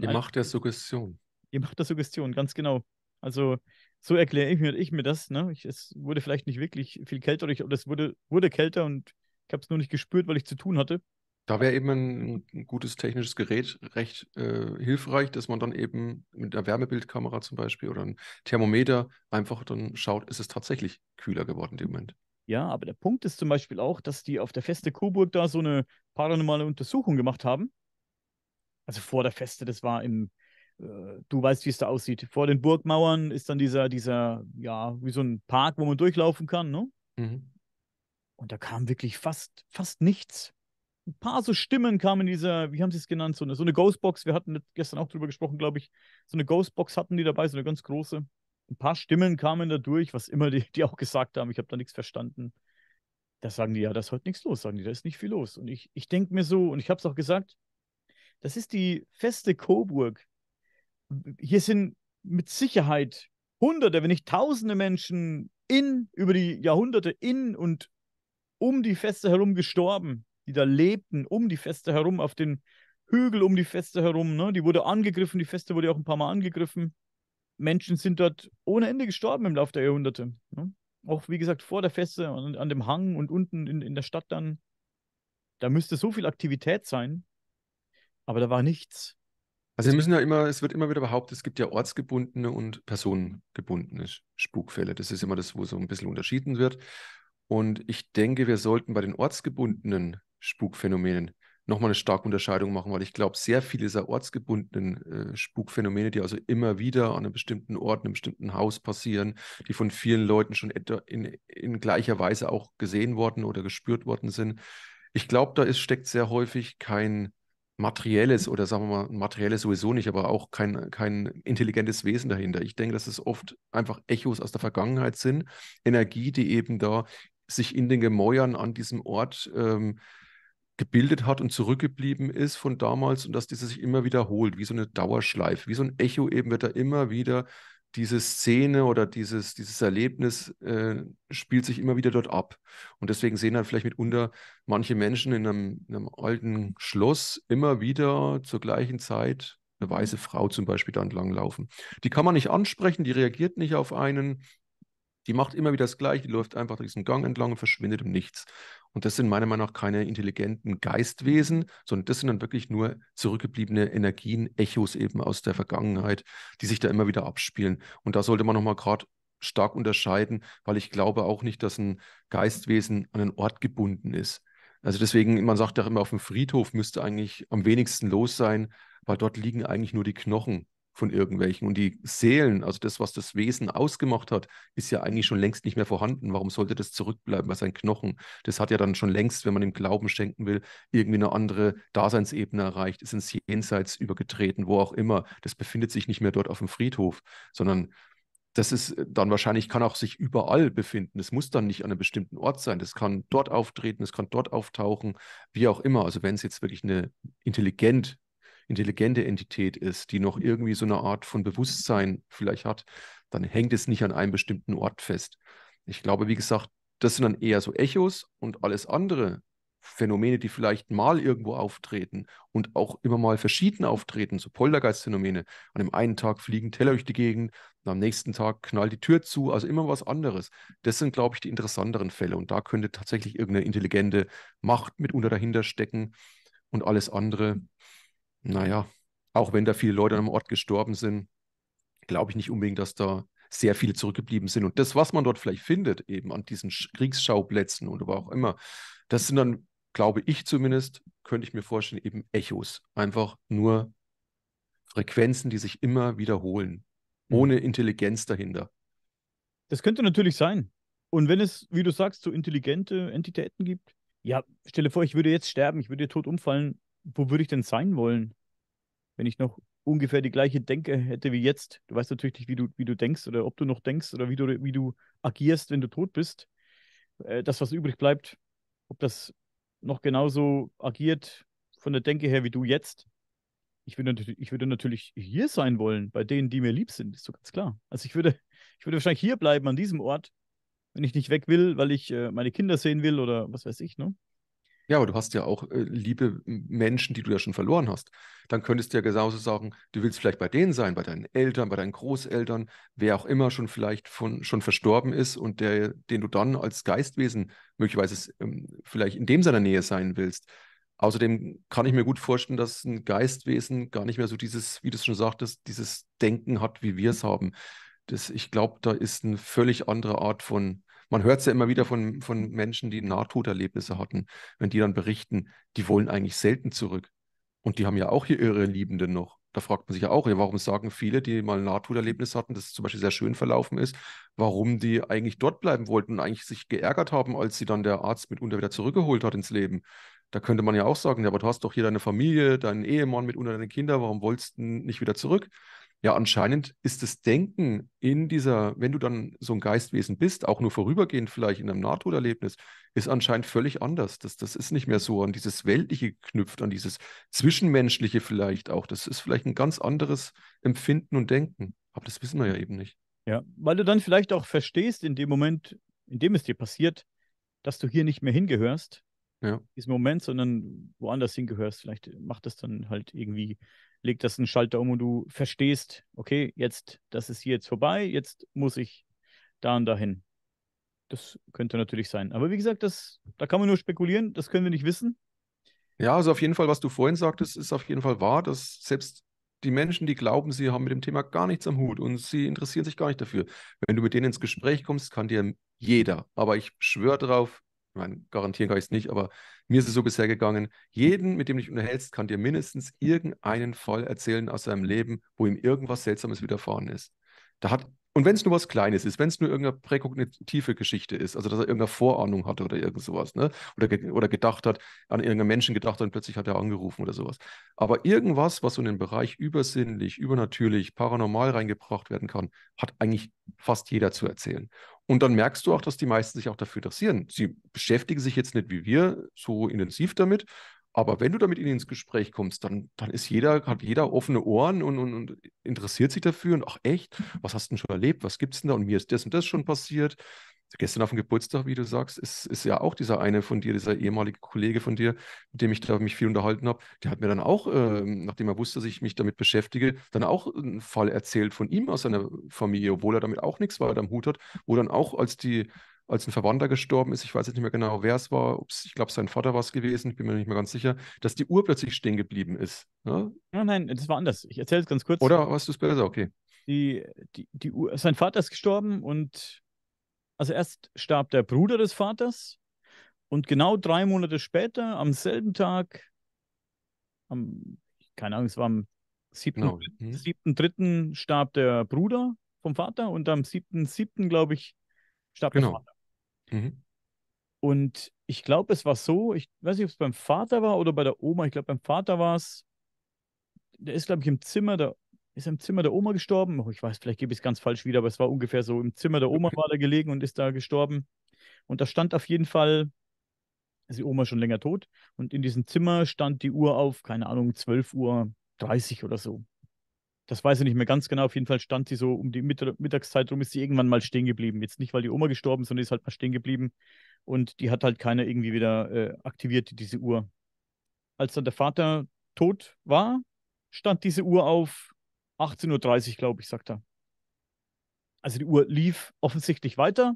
die Macht der Suggestion. Die Macht der Suggestion, ganz genau. Also so erkläre ich mir, ich mir das. Ne? Ich, es wurde vielleicht nicht wirklich viel kälter, oder, ich, oder es wurde, wurde kälter und ich habe es nur nicht gespürt, weil ich zu tun hatte. Da wäre eben ein, ein gutes technisches Gerät recht äh, hilfreich, dass man dann eben mit einer Wärmebildkamera zum Beispiel oder einem Thermometer einfach dann schaut, ist es tatsächlich kühler geworden in dem Moment. Ja, aber der Punkt ist zum Beispiel auch, dass die auf der Feste Coburg da so eine paranormale Untersuchung gemacht haben. Also vor der Feste, das war im, äh, du weißt, wie es da aussieht. Vor den Burgmauern ist dann dieser, dieser, ja, wie so ein Park, wo man durchlaufen kann, ne? Mhm. Und da kam wirklich fast, fast nichts ein paar so Stimmen kamen in dieser, wie haben sie es genannt, so eine, so eine Ghostbox. Wir hatten gestern auch drüber gesprochen, glaube ich. So eine Ghostbox hatten die dabei, so eine ganz große. Ein paar Stimmen kamen da durch, was immer die, die auch gesagt haben. Ich habe da nichts verstanden. Da sagen die, ja, da ist heute nichts los, sagen die, da ist nicht viel los. Und ich, ich denke mir so, und ich habe es auch gesagt, das ist die feste Coburg. Hier sind mit Sicherheit Hunderte, wenn nicht Tausende Menschen in, über die Jahrhunderte in und um die Feste herum gestorben die da lebten, um die Feste herum, auf den Hügel um die Feste herum. Ne? Die wurde angegriffen, die Feste wurde auch ein paar Mal angegriffen. Menschen sind dort ohne Ende gestorben im Laufe der Jahrhunderte. Ne? Auch wie gesagt, vor der Feste, an, an dem Hang und unten in, in der Stadt dann. Da müsste so viel Aktivität sein, aber da war nichts. Also wir müssen ja immer, es wird immer wieder behauptet, es gibt ja ortsgebundene und personengebundene Spukfälle. Das ist immer das, wo so ein bisschen unterschieden wird. Und ich denke, wir sollten bei den ortsgebundenen Spukphänomenen nochmal eine starke Unterscheidung machen, weil ich glaube, sehr viele dieser ortsgebundenen äh, Spukphänomene, die also immer wieder an einem bestimmten Ort, einem bestimmten Haus passieren, die von vielen Leuten schon in, in gleicher Weise auch gesehen worden oder gespürt worden sind. Ich glaube, da ist, steckt sehr häufig kein materielles oder sagen wir mal materielles sowieso nicht, aber auch kein, kein intelligentes Wesen dahinter. Ich denke, dass es oft einfach Echos aus der Vergangenheit sind, Energie, die eben da sich in den Gemäuern an diesem Ort ähm, gebildet hat und zurückgeblieben ist von damals und dass diese sich immer wiederholt, wie so eine Dauerschleife, wie so ein Echo eben wird da immer wieder diese Szene oder dieses, dieses Erlebnis äh, spielt sich immer wieder dort ab. Und deswegen sehen halt vielleicht mitunter manche Menschen in einem, in einem, alten Schloss immer wieder zur gleichen Zeit eine weiße Frau zum Beispiel da entlang laufen. Die kann man nicht ansprechen, die reagiert nicht auf einen, die macht immer wieder das Gleiche, die läuft einfach diesen Gang entlang und verschwindet im Nichts. Und das sind meiner Meinung nach keine intelligenten Geistwesen, sondern das sind dann wirklich nur zurückgebliebene Energien, Echos eben aus der Vergangenheit, die sich da immer wieder abspielen. Und da sollte man nochmal gerade stark unterscheiden, weil ich glaube auch nicht, dass ein Geistwesen an einen Ort gebunden ist. Also deswegen, man sagt ja immer, auf dem Friedhof müsste eigentlich am wenigsten los sein, weil dort liegen eigentlich nur die Knochen von irgendwelchen. Und die Seelen, also das, was das Wesen ausgemacht hat, ist ja eigentlich schon längst nicht mehr vorhanden. Warum sollte das zurückbleiben bei seinen Knochen? Das hat ja dann schon längst, wenn man dem Glauben schenken will, irgendwie eine andere Daseinsebene erreicht, ist ins Jenseits übergetreten, wo auch immer. Das befindet sich nicht mehr dort auf dem Friedhof, sondern das ist äh, dann wahrscheinlich, kann auch sich überall befinden. Es muss dann nicht an einem bestimmten Ort sein. Das kann dort auftreten, es kann dort auftauchen, wie auch immer. Also wenn es jetzt wirklich eine intelligent intelligente Entität ist, die noch irgendwie so eine Art von Bewusstsein vielleicht hat, dann hängt es nicht an einem bestimmten Ort fest. Ich glaube, wie gesagt, das sind dann eher so Echos und alles andere, Phänomene, die vielleicht mal irgendwo auftreten und auch immer mal verschieden auftreten, so Poltergeistphänomene. An dem einen Tag fliegen Teller durch die Gegend, am nächsten Tag knallt die Tür zu, also immer was anderes. Das sind, glaube ich, die interessanteren Fälle und da könnte tatsächlich irgendeine intelligente Macht mitunter dahinter stecken und alles andere naja, auch wenn da viele Leute am Ort gestorben sind, glaube ich nicht unbedingt, dass da sehr viele zurückgeblieben sind. Und das, was man dort vielleicht findet, eben an diesen Kriegsschauplätzen oder wo auch immer, das sind dann, glaube ich zumindest, könnte ich mir vorstellen, eben Echos. Einfach nur Frequenzen, die sich immer wiederholen, mhm. ohne Intelligenz dahinter. Das könnte natürlich sein. Und wenn es, wie du sagst, so intelligente Entitäten gibt, ja, stelle vor, ich würde jetzt sterben, ich würde tot umfallen, wo würde ich denn sein wollen, wenn ich noch ungefähr die gleiche Denke hätte wie jetzt? Du weißt natürlich nicht, wie du, wie du denkst oder ob du noch denkst oder wie du, wie du agierst, wenn du tot bist. Äh, das, was übrig bleibt, ob das noch genauso agiert von der Denke her wie du jetzt. Ich würde, natürlich, ich würde natürlich hier sein wollen, bei denen, die mir lieb sind, ist doch ganz klar. Also ich würde, ich würde wahrscheinlich hier bleiben an diesem Ort, wenn ich nicht weg will, weil ich äh, meine Kinder sehen will oder was weiß ich, ne? Ja, aber du hast ja auch äh, liebe Menschen, die du ja schon verloren hast. Dann könntest du ja genauso sagen, du willst vielleicht bei denen sein, bei deinen Eltern, bei deinen Großeltern, wer auch immer schon vielleicht von, schon verstorben ist und der, den du dann als Geistwesen möglicherweise ähm, vielleicht in dem seiner Nähe sein willst. Außerdem kann ich mir gut vorstellen, dass ein Geistwesen gar nicht mehr so dieses, wie du es schon sagtest, dieses Denken hat, wie wir es haben. Das, ich glaube, da ist eine völlig andere Art von man hört es ja immer wieder von, von Menschen, die Nahtoderlebnisse hatten, wenn die dann berichten, die wollen eigentlich selten zurück. Und die haben ja auch hier ihre Liebenden noch. Da fragt man sich ja auch, ja, warum sagen viele, die mal ein Nahtoderlebnis hatten, das zum Beispiel sehr schön verlaufen ist, warum die eigentlich dort bleiben wollten und eigentlich sich geärgert haben, als sie dann der Arzt mitunter wieder zurückgeholt hat ins Leben. Da könnte man ja auch sagen, ja, aber du hast doch hier deine Familie, deinen Ehemann mitunter, deine Kinder, warum wolltest du nicht wieder zurück? ja, anscheinend ist das Denken in dieser, wenn du dann so ein Geistwesen bist, auch nur vorübergehend vielleicht in einem Nahtoderlebnis, ist anscheinend völlig anders. Das, das ist nicht mehr so an dieses Weltliche geknüpft, an dieses Zwischenmenschliche vielleicht auch. Das ist vielleicht ein ganz anderes Empfinden und Denken. Aber das wissen wir ja eben nicht. Ja, weil du dann vielleicht auch verstehst in dem Moment, in dem es dir passiert, dass du hier nicht mehr hingehörst ja. diesem Moment, sondern woanders hingehörst. Vielleicht macht das dann halt irgendwie, legt das einen Schalter um und du verstehst, okay, jetzt, das ist hier jetzt vorbei, jetzt muss ich da und dahin. Das könnte natürlich sein. Aber wie gesagt, das, da kann man nur spekulieren, das können wir nicht wissen. Ja, also auf jeden Fall, was du vorhin sagtest, ist auf jeden Fall wahr, dass selbst die Menschen, die glauben, sie haben mit dem Thema gar nichts am Hut und sie interessieren sich gar nicht dafür. Wenn du mit denen ins Gespräch kommst, kann dir jeder, aber ich schwöre darauf, ich meine, garantieren kann ich es nicht, aber mir ist es so bisher gegangen, jeden, mit dem du dich unterhältst, kann dir mindestens irgendeinen Fall erzählen aus seinem Leben, wo ihm irgendwas Seltsames widerfahren ist. Da hat, und wenn es nur was Kleines ist, wenn es nur irgendeine präkognitive Geschichte ist, also dass er irgendeine Vorahnung hatte oder irgend sowas, ne? oder, ge oder gedacht hat, an irgendeinen Menschen gedacht hat und plötzlich hat er angerufen oder sowas. Aber irgendwas, was so in den Bereich übersinnlich, übernatürlich, paranormal reingebracht werden kann, hat eigentlich fast jeder zu erzählen. Und dann merkst du auch, dass die meisten sich auch dafür interessieren. Sie beschäftigen sich jetzt nicht wie wir so intensiv damit, aber wenn du damit ihnen ins Gespräch kommst, dann, dann ist jeder, hat jeder offene Ohren und, und, und, interessiert sich dafür und ach echt, was hast du denn schon erlebt, was gibt es denn da und mir ist das und das schon passiert gestern auf dem Geburtstag, wie du sagst, ist, ist ja auch dieser eine von dir, dieser ehemalige Kollege von dir, mit dem ich da mich viel unterhalten habe, der hat mir dann auch, äh, nachdem er wusste, dass ich mich damit beschäftige, dann auch einen Fall erzählt von ihm aus seiner Familie, obwohl er damit auch nichts weiter am Hut hat, wo dann auch als die als ein Verwandter gestorben ist, ich weiß jetzt nicht mehr genau, wer es war, ob's, ich glaube, sein Vater war es gewesen, ich bin mir nicht mehr ganz sicher, dass die Uhr plötzlich stehen geblieben ist. Ne? Nein, nein, das war anders. Ich erzähle es ganz kurz. Oder hast du es besser? Okay. Die, die, die Uhr, sein Vater ist gestorben und also erst starb der Bruder des Vaters und genau drei Monate später, am selben Tag, am, keine Ahnung, es war am 7.3. No. Genau, mhm. starb der Bruder vom Vater und am 7.7., glaube ich, starb genau. der Vater. Mhm. Und ich glaube, es war so, ich weiß nicht, ob es beim Vater war oder bei der Oma, ich glaube, beim Vater war es, der ist, glaube ich, im Zimmer der ist er im Zimmer der Oma gestorben. Oh, ich weiß, vielleicht gebe ich es ganz falsch wieder, aber es war ungefähr so, im Zimmer der Oma war er gelegen und ist da gestorben. Und da stand auf jeden Fall, also die Oma schon länger tot, und in diesem Zimmer stand die Uhr auf, keine Ahnung, 12.30 Uhr oder so. Das weiß ich nicht mehr ganz genau. Auf jeden Fall stand sie so um die Mitt Mittagszeit rum, ist sie irgendwann mal stehen geblieben. Jetzt nicht, weil die Oma gestorben, ist, sondern ist halt mal stehen geblieben. Und die hat halt keiner irgendwie wieder äh, aktiviert, diese Uhr. Als dann der Vater tot war, stand diese Uhr auf 18.30 Uhr, glaube ich, sagt er. Also die Uhr lief offensichtlich weiter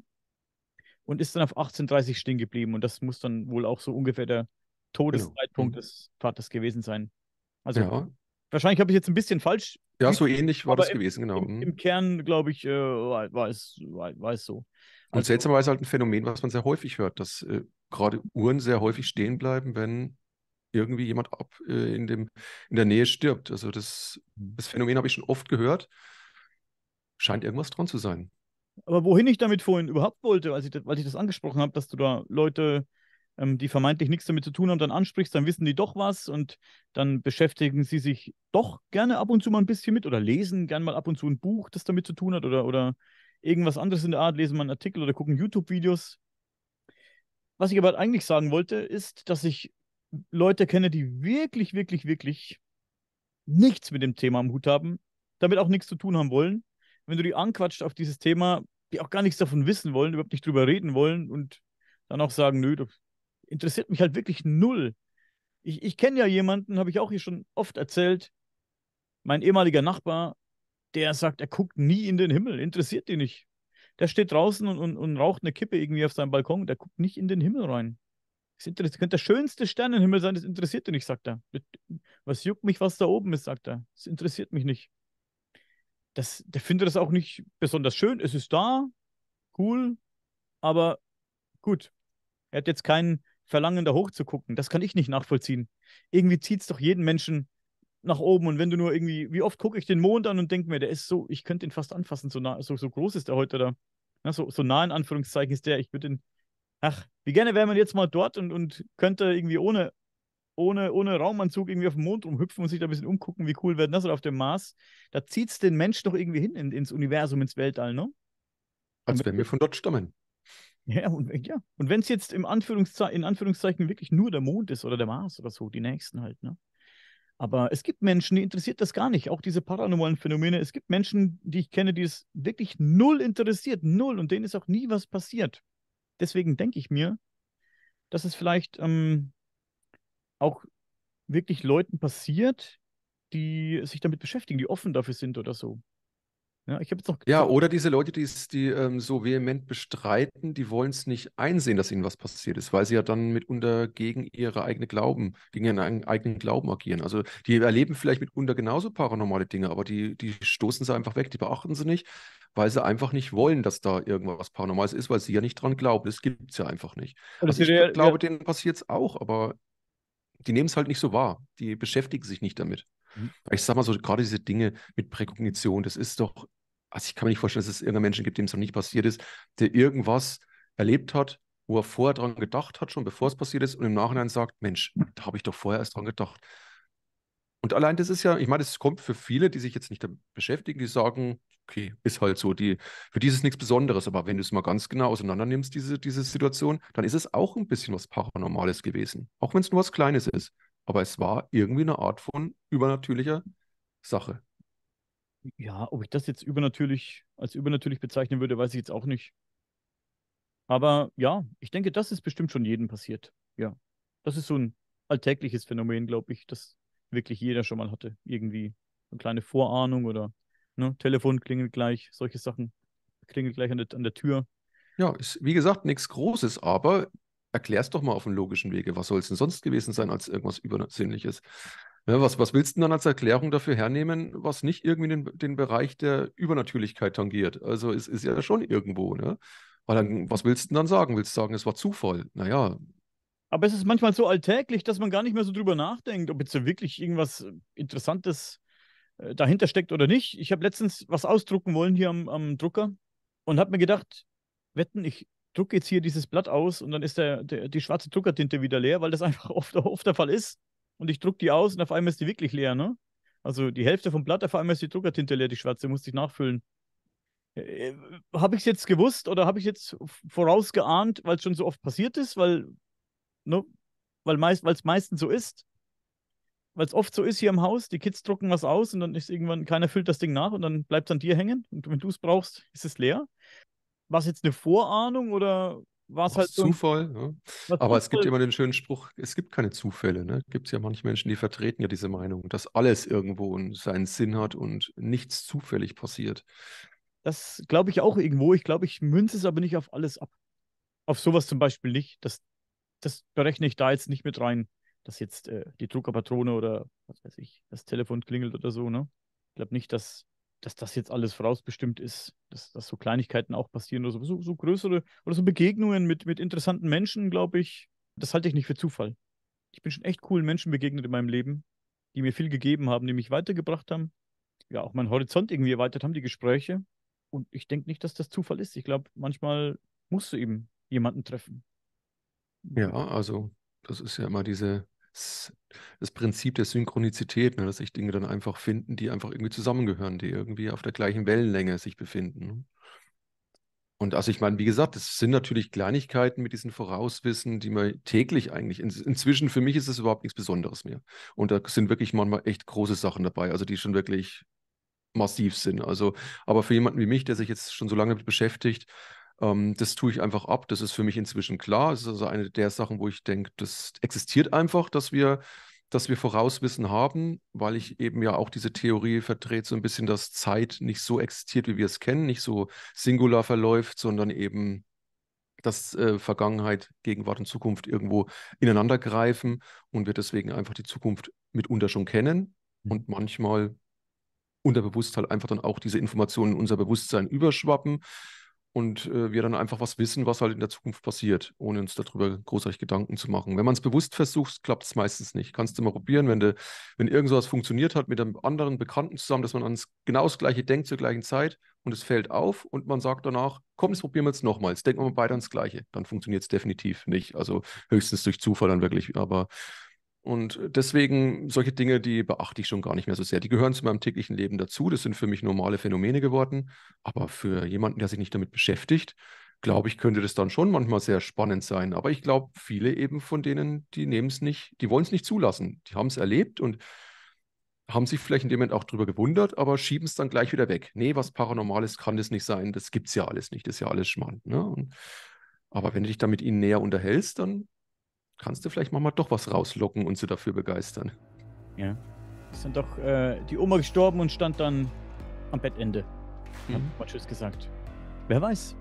und ist dann auf 18.30 Uhr stehen geblieben. Und das muss dann wohl auch so ungefähr der Todeszeitpunkt ja. Genau. des Vaters gewesen sein. Also ja. wahrscheinlich habe ich jetzt ein bisschen falsch. Ja, so ähnlich war das gewesen, genau. Im, im mhm. Kern, glaube ich, äh, war, es, war, war es so. Also, und seltsamerweise halt ein Phänomen, was man sehr häufig hört, dass äh, gerade Uhren sehr häufig stehen bleiben, wenn irgendwie jemand ab äh, in, dem, in der Nähe stirbt. Also das, mhm. das Phänomen habe ich schon oft gehört. Scheint irgendwas dran zu sein. Aber wohin ich damit vorhin überhaupt wollte, als ich, das, ich das angesprochen habe, dass du da Leute, ähm, die vermeintlich nichts damit zu tun haben, dann ansprichst, dann wissen die doch was und dann beschäftigen sie sich doch gerne ab und zu mal ein bisschen mit oder lesen gerne mal ab und zu ein Buch, das damit zu tun hat oder, oder irgendwas anderes in der Art, lesen mal einen Artikel oder gucken YouTube-Videos. Was ich aber eigentlich sagen wollte, ist, dass ich Leute kenne, die wirklich, wirklich, wirklich nichts mit dem Thema am Hut haben, damit auch nichts zu tun haben wollen. Wenn du die anquatscht auf dieses Thema, die auch gar nichts davon wissen wollen, überhaupt nicht drüber reden wollen und dann auch sagen, nö, das interessiert mich halt wirklich null. Ich, ich kenne ja jemanden, habe ich auch hier schon oft erzählt, mein ehemaliger Nachbar, der sagt, er guckt nie in den Himmel, interessiert die nicht. Der steht draußen und, und, und raucht eine Kippe irgendwie auf seinem Balkon, der guckt nicht in den Himmel rein. Das, das könnte der schönste Sternenhimmel sein, das interessiert ihn nicht, sagt er. Was juckt mich, was da oben ist, sagt er. Das interessiert mich nicht. Das, der findet das auch nicht besonders schön. Es ist da, cool, aber gut. Er hat jetzt kein Verlangen, da hochzugucken. Das kann ich nicht nachvollziehen. Irgendwie zieht es doch jeden Menschen nach oben. Und wenn du nur irgendwie, wie oft gucke ich den Mond an und denke mir, der ist so, ich könnte ihn fast anfassen, so, nah, so, so groß ist er heute da. Ja, so, so nah in Anführungszeichen ist der, ich würde ihn ach, wie gerne wäre man jetzt mal dort und, und könnte irgendwie ohne, ohne, ohne Raumanzug irgendwie auf dem Mond rumhüpfen und sich da ein bisschen umgucken, wie cool wäre das oder auf dem Mars. Da zieht es den Mensch doch irgendwie hin in, ins Universum, ins Weltall, ne? Als wenn wir von dort stammen. Ja, und, ja. und wenn es jetzt im Anführungszeichen, in Anführungszeichen wirklich nur der Mond ist oder der Mars oder so, die nächsten halt, ne? Aber es gibt Menschen, die interessiert das gar nicht, auch diese paranormalen Phänomene. Es gibt Menschen, die ich kenne, die es wirklich null interessiert, null, und denen ist auch nie was passiert deswegen denke ich mir, dass es vielleicht ähm, auch wirklich Leuten passiert, die sich damit beschäftigen, die offen dafür sind oder so. Ja, ich habe noch. Ja, oder diese Leute, die es die, ähm, so vehement bestreiten, die wollen es nicht einsehen, dass ihnen was passiert ist, weil sie ja dann mitunter gegen ihre eigene Glauben, gegen ihren eigenen Glauben agieren. Also die erleben vielleicht mitunter genauso paranormale Dinge, aber die, die stoßen sie einfach weg, die beachten sie nicht, weil sie einfach nicht wollen, dass da irgendwas Paranormales ist, weil sie ja nicht dran glauben. Das gibt es ja einfach nicht. Also ich ja, glaube, ja. denen passiert es auch, aber die nehmen es halt nicht so wahr. Die beschäftigen sich nicht damit. Mhm. Ich sag mal so, gerade diese Dinge mit Präkognition, das ist doch also ich kann mir nicht vorstellen, dass es irgendeinen Menschen gibt, dem es noch nicht passiert ist, der irgendwas erlebt hat, wo er vorher dran gedacht hat, schon bevor es passiert ist, und im Nachhinein sagt, Mensch, da habe ich doch vorher erst dran gedacht. Und allein das ist ja, ich meine, das kommt für viele, die sich jetzt nicht damit beschäftigen, die sagen, okay, ist halt so, die, für die ist es nichts Besonderes, aber wenn du es mal ganz genau auseinander nimmst, diese, diese Situation, dann ist es auch ein bisschen was Paranormales gewesen, auch wenn es nur was Kleines ist. Aber es war irgendwie eine Art von übernatürlicher Sache ja, ob ich das jetzt übernatürlich als übernatürlich bezeichnen würde, weiß ich jetzt auch nicht. Aber ja, ich denke, das ist bestimmt schon jedem passiert. Ja. Das ist so ein alltägliches Phänomen, glaube ich, das wirklich jeder schon mal hatte. Irgendwie eine kleine Vorahnung oder ne, Telefon klingelt gleich, solche Sachen klingelt gleich an der, an der Tür. Ja, ist wie gesagt nichts Großes, aber erklär's doch mal auf dem logischen Wege. Was soll es denn sonst gewesen sein als irgendwas Übersinnliches? Ja, ne, was, was willst du dann als Erklärung dafür hernehmen, was nicht irgendwie den, den Bereich der Übernatürlichkeit tangiert? Also es ist ja schon irgendwo, ne? Weil dann, was willst du dann sagen? Willst du sagen, es war Zufall? Naja. Aber es ist manchmal so alltäglich, dass man gar nicht mehr so drüber nachdenkt, ob jetzt wirklich irgendwas äh, Interessantes äh, dahinter steckt oder nicht. Ich habe letztens was ausdrucken wollen hier am, am Drucker und habe mir gedacht, wetten, ich drucke jetzt hier dieses Blatt aus und dann ist der, der die schwarze Druckertinte wieder leer, weil das einfach oft, oft der Fall ist und ich druck die aus und auf einmal ist die wirklich leer, ne? Also die Hälfte vom Blatt, auf einmal ist die Druckertinte leer, die schwarze, musste ich nachfüllen. Äh, äh, habe ich es jetzt gewusst oder habe ich jetzt vorausgeahnt, weil es schon so oft passiert ist, weil ne, weil meist, es meistens so ist, weil es oft so ist hier im Haus, die Kids drucken was aus und dann ist irgendwann, keiner füllt das Ding nach und dann bleibt es an dir hängen und wenn du es brauchst, ist es leer. War es jetzt eine Vorahnung oder war es halt so. Zufall. Ja. Ne? Aber es gibt immer den schönen Spruch, es gibt keine Zufälle. Ne? Gibt es ja manche Menschen, die vertreten ja diese Meinung, dass alles irgendwo seinen Sinn hat und nichts zufällig passiert. Das glaube ich auch irgendwo. Ich glaube, ich münze es aber nicht auf alles ab. Auf sowas zum Beispiel nicht. Das, das berechne ich da jetzt nicht mit rein, dass jetzt äh, die Druckerpatrone oder was weiß ich, das Telefon klingelt oder so. Ne? Ich glaube nicht, dass dass das jetzt alles vorausbestimmt ist, dass, dass so Kleinigkeiten auch passieren oder so, so größere oder so Begegnungen mit, mit interessanten Menschen, glaube ich, das halte ich nicht für Zufall. Ich bin schon echt coolen Menschen begegnet in meinem Leben, die mir viel gegeben haben, die mich weitergebracht haben, ja, auch meinen Horizont irgendwie erweitert haben, die Gespräche. Und ich denke nicht, dass das Zufall ist. Ich glaube, manchmal musst du eben jemanden treffen. Ja, also das ist ja immer diese das Prinzip der Synchronizität, ne, dass sich Dinge dann einfach finden, die einfach irgendwie zusammengehören, die irgendwie auf der gleichen Wellenlänge sich befinden. Ne? Und also ich meine, wie gesagt, es sind natürlich Kleinigkeiten mit diesen Vorauswissen, die man täglich eigentlich, in, inzwischen für mich ist es überhaupt nichts Besonderes mehr. Und da sind wirklich manchmal echt große Sachen dabei, also die schon wirklich massiv sind. Also, aber für jemanden wie mich, der sich jetzt schon so lange damit beschäftigt, ähm, das tue ich einfach ab. Das ist für mich inzwischen klar. Es ist also eine der Sachen, wo ich denke, das existiert einfach, dass wir, dass wir Vorauswissen haben, weil ich eben ja auch diese Theorie vertrete, so ein bisschen, dass Zeit nicht so existiert, wie wir es kennen, nicht so singular verläuft, sondern eben dass äh, Vergangenheit, Gegenwart und Zukunft irgendwo ineinander greifen und wir deswegen einfach die Zukunft mitunter schon kennen mhm. und manchmal unterbewusst halt einfach dann auch diese Informationen in unser Bewusstsein überschwappen und äh, wir dann einfach was wissen, was halt in der Zukunft passiert, ohne uns darüber großartig Gedanken zu machen. Wenn man es bewusst versucht, klappt es meistens nicht. Kannst du mal probieren, wenn, de, wenn irgend funktioniert hat mit einem anderen Bekannten zusammen, dass man ans genau das Gleiche denkt zur gleichen Zeit und es fällt auf und man sagt danach, komm, das probieren wir jetzt nochmals, denken wir mal beide ans Gleiche. Dann funktioniert es definitiv nicht. Also höchstens durch Zufall dann wirklich, aber und deswegen solche Dinge, die beachte ich schon gar nicht mehr so sehr. Die gehören zu meinem täglichen Leben dazu. Das sind für mich normale Phänomene geworden. Aber für jemanden, der sich nicht damit beschäftigt, glaube ich, könnte das dann schon manchmal sehr spannend sein. Aber ich glaube, viele eben von denen, die nehmen es nicht, die wollen es nicht zulassen. Die haben es erlebt und haben sich vielleicht in dem Moment auch drüber gewundert, aber schieben es dann gleich wieder weg. Nee, was Paranormales kann das nicht sein. Das gibt es ja alles nicht. Das ist ja alles Schmarrn. Ne? Und, aber wenn du dich da mit ihnen näher unterhältst, dann kannst du vielleicht mal doch was rauslocken und sie dafür begeistern. Ja. Ist dann doch äh, die Oma gestorben und stand dann am Bettende. Mhm. Hat man Tschüss gesagt. Wer weiß,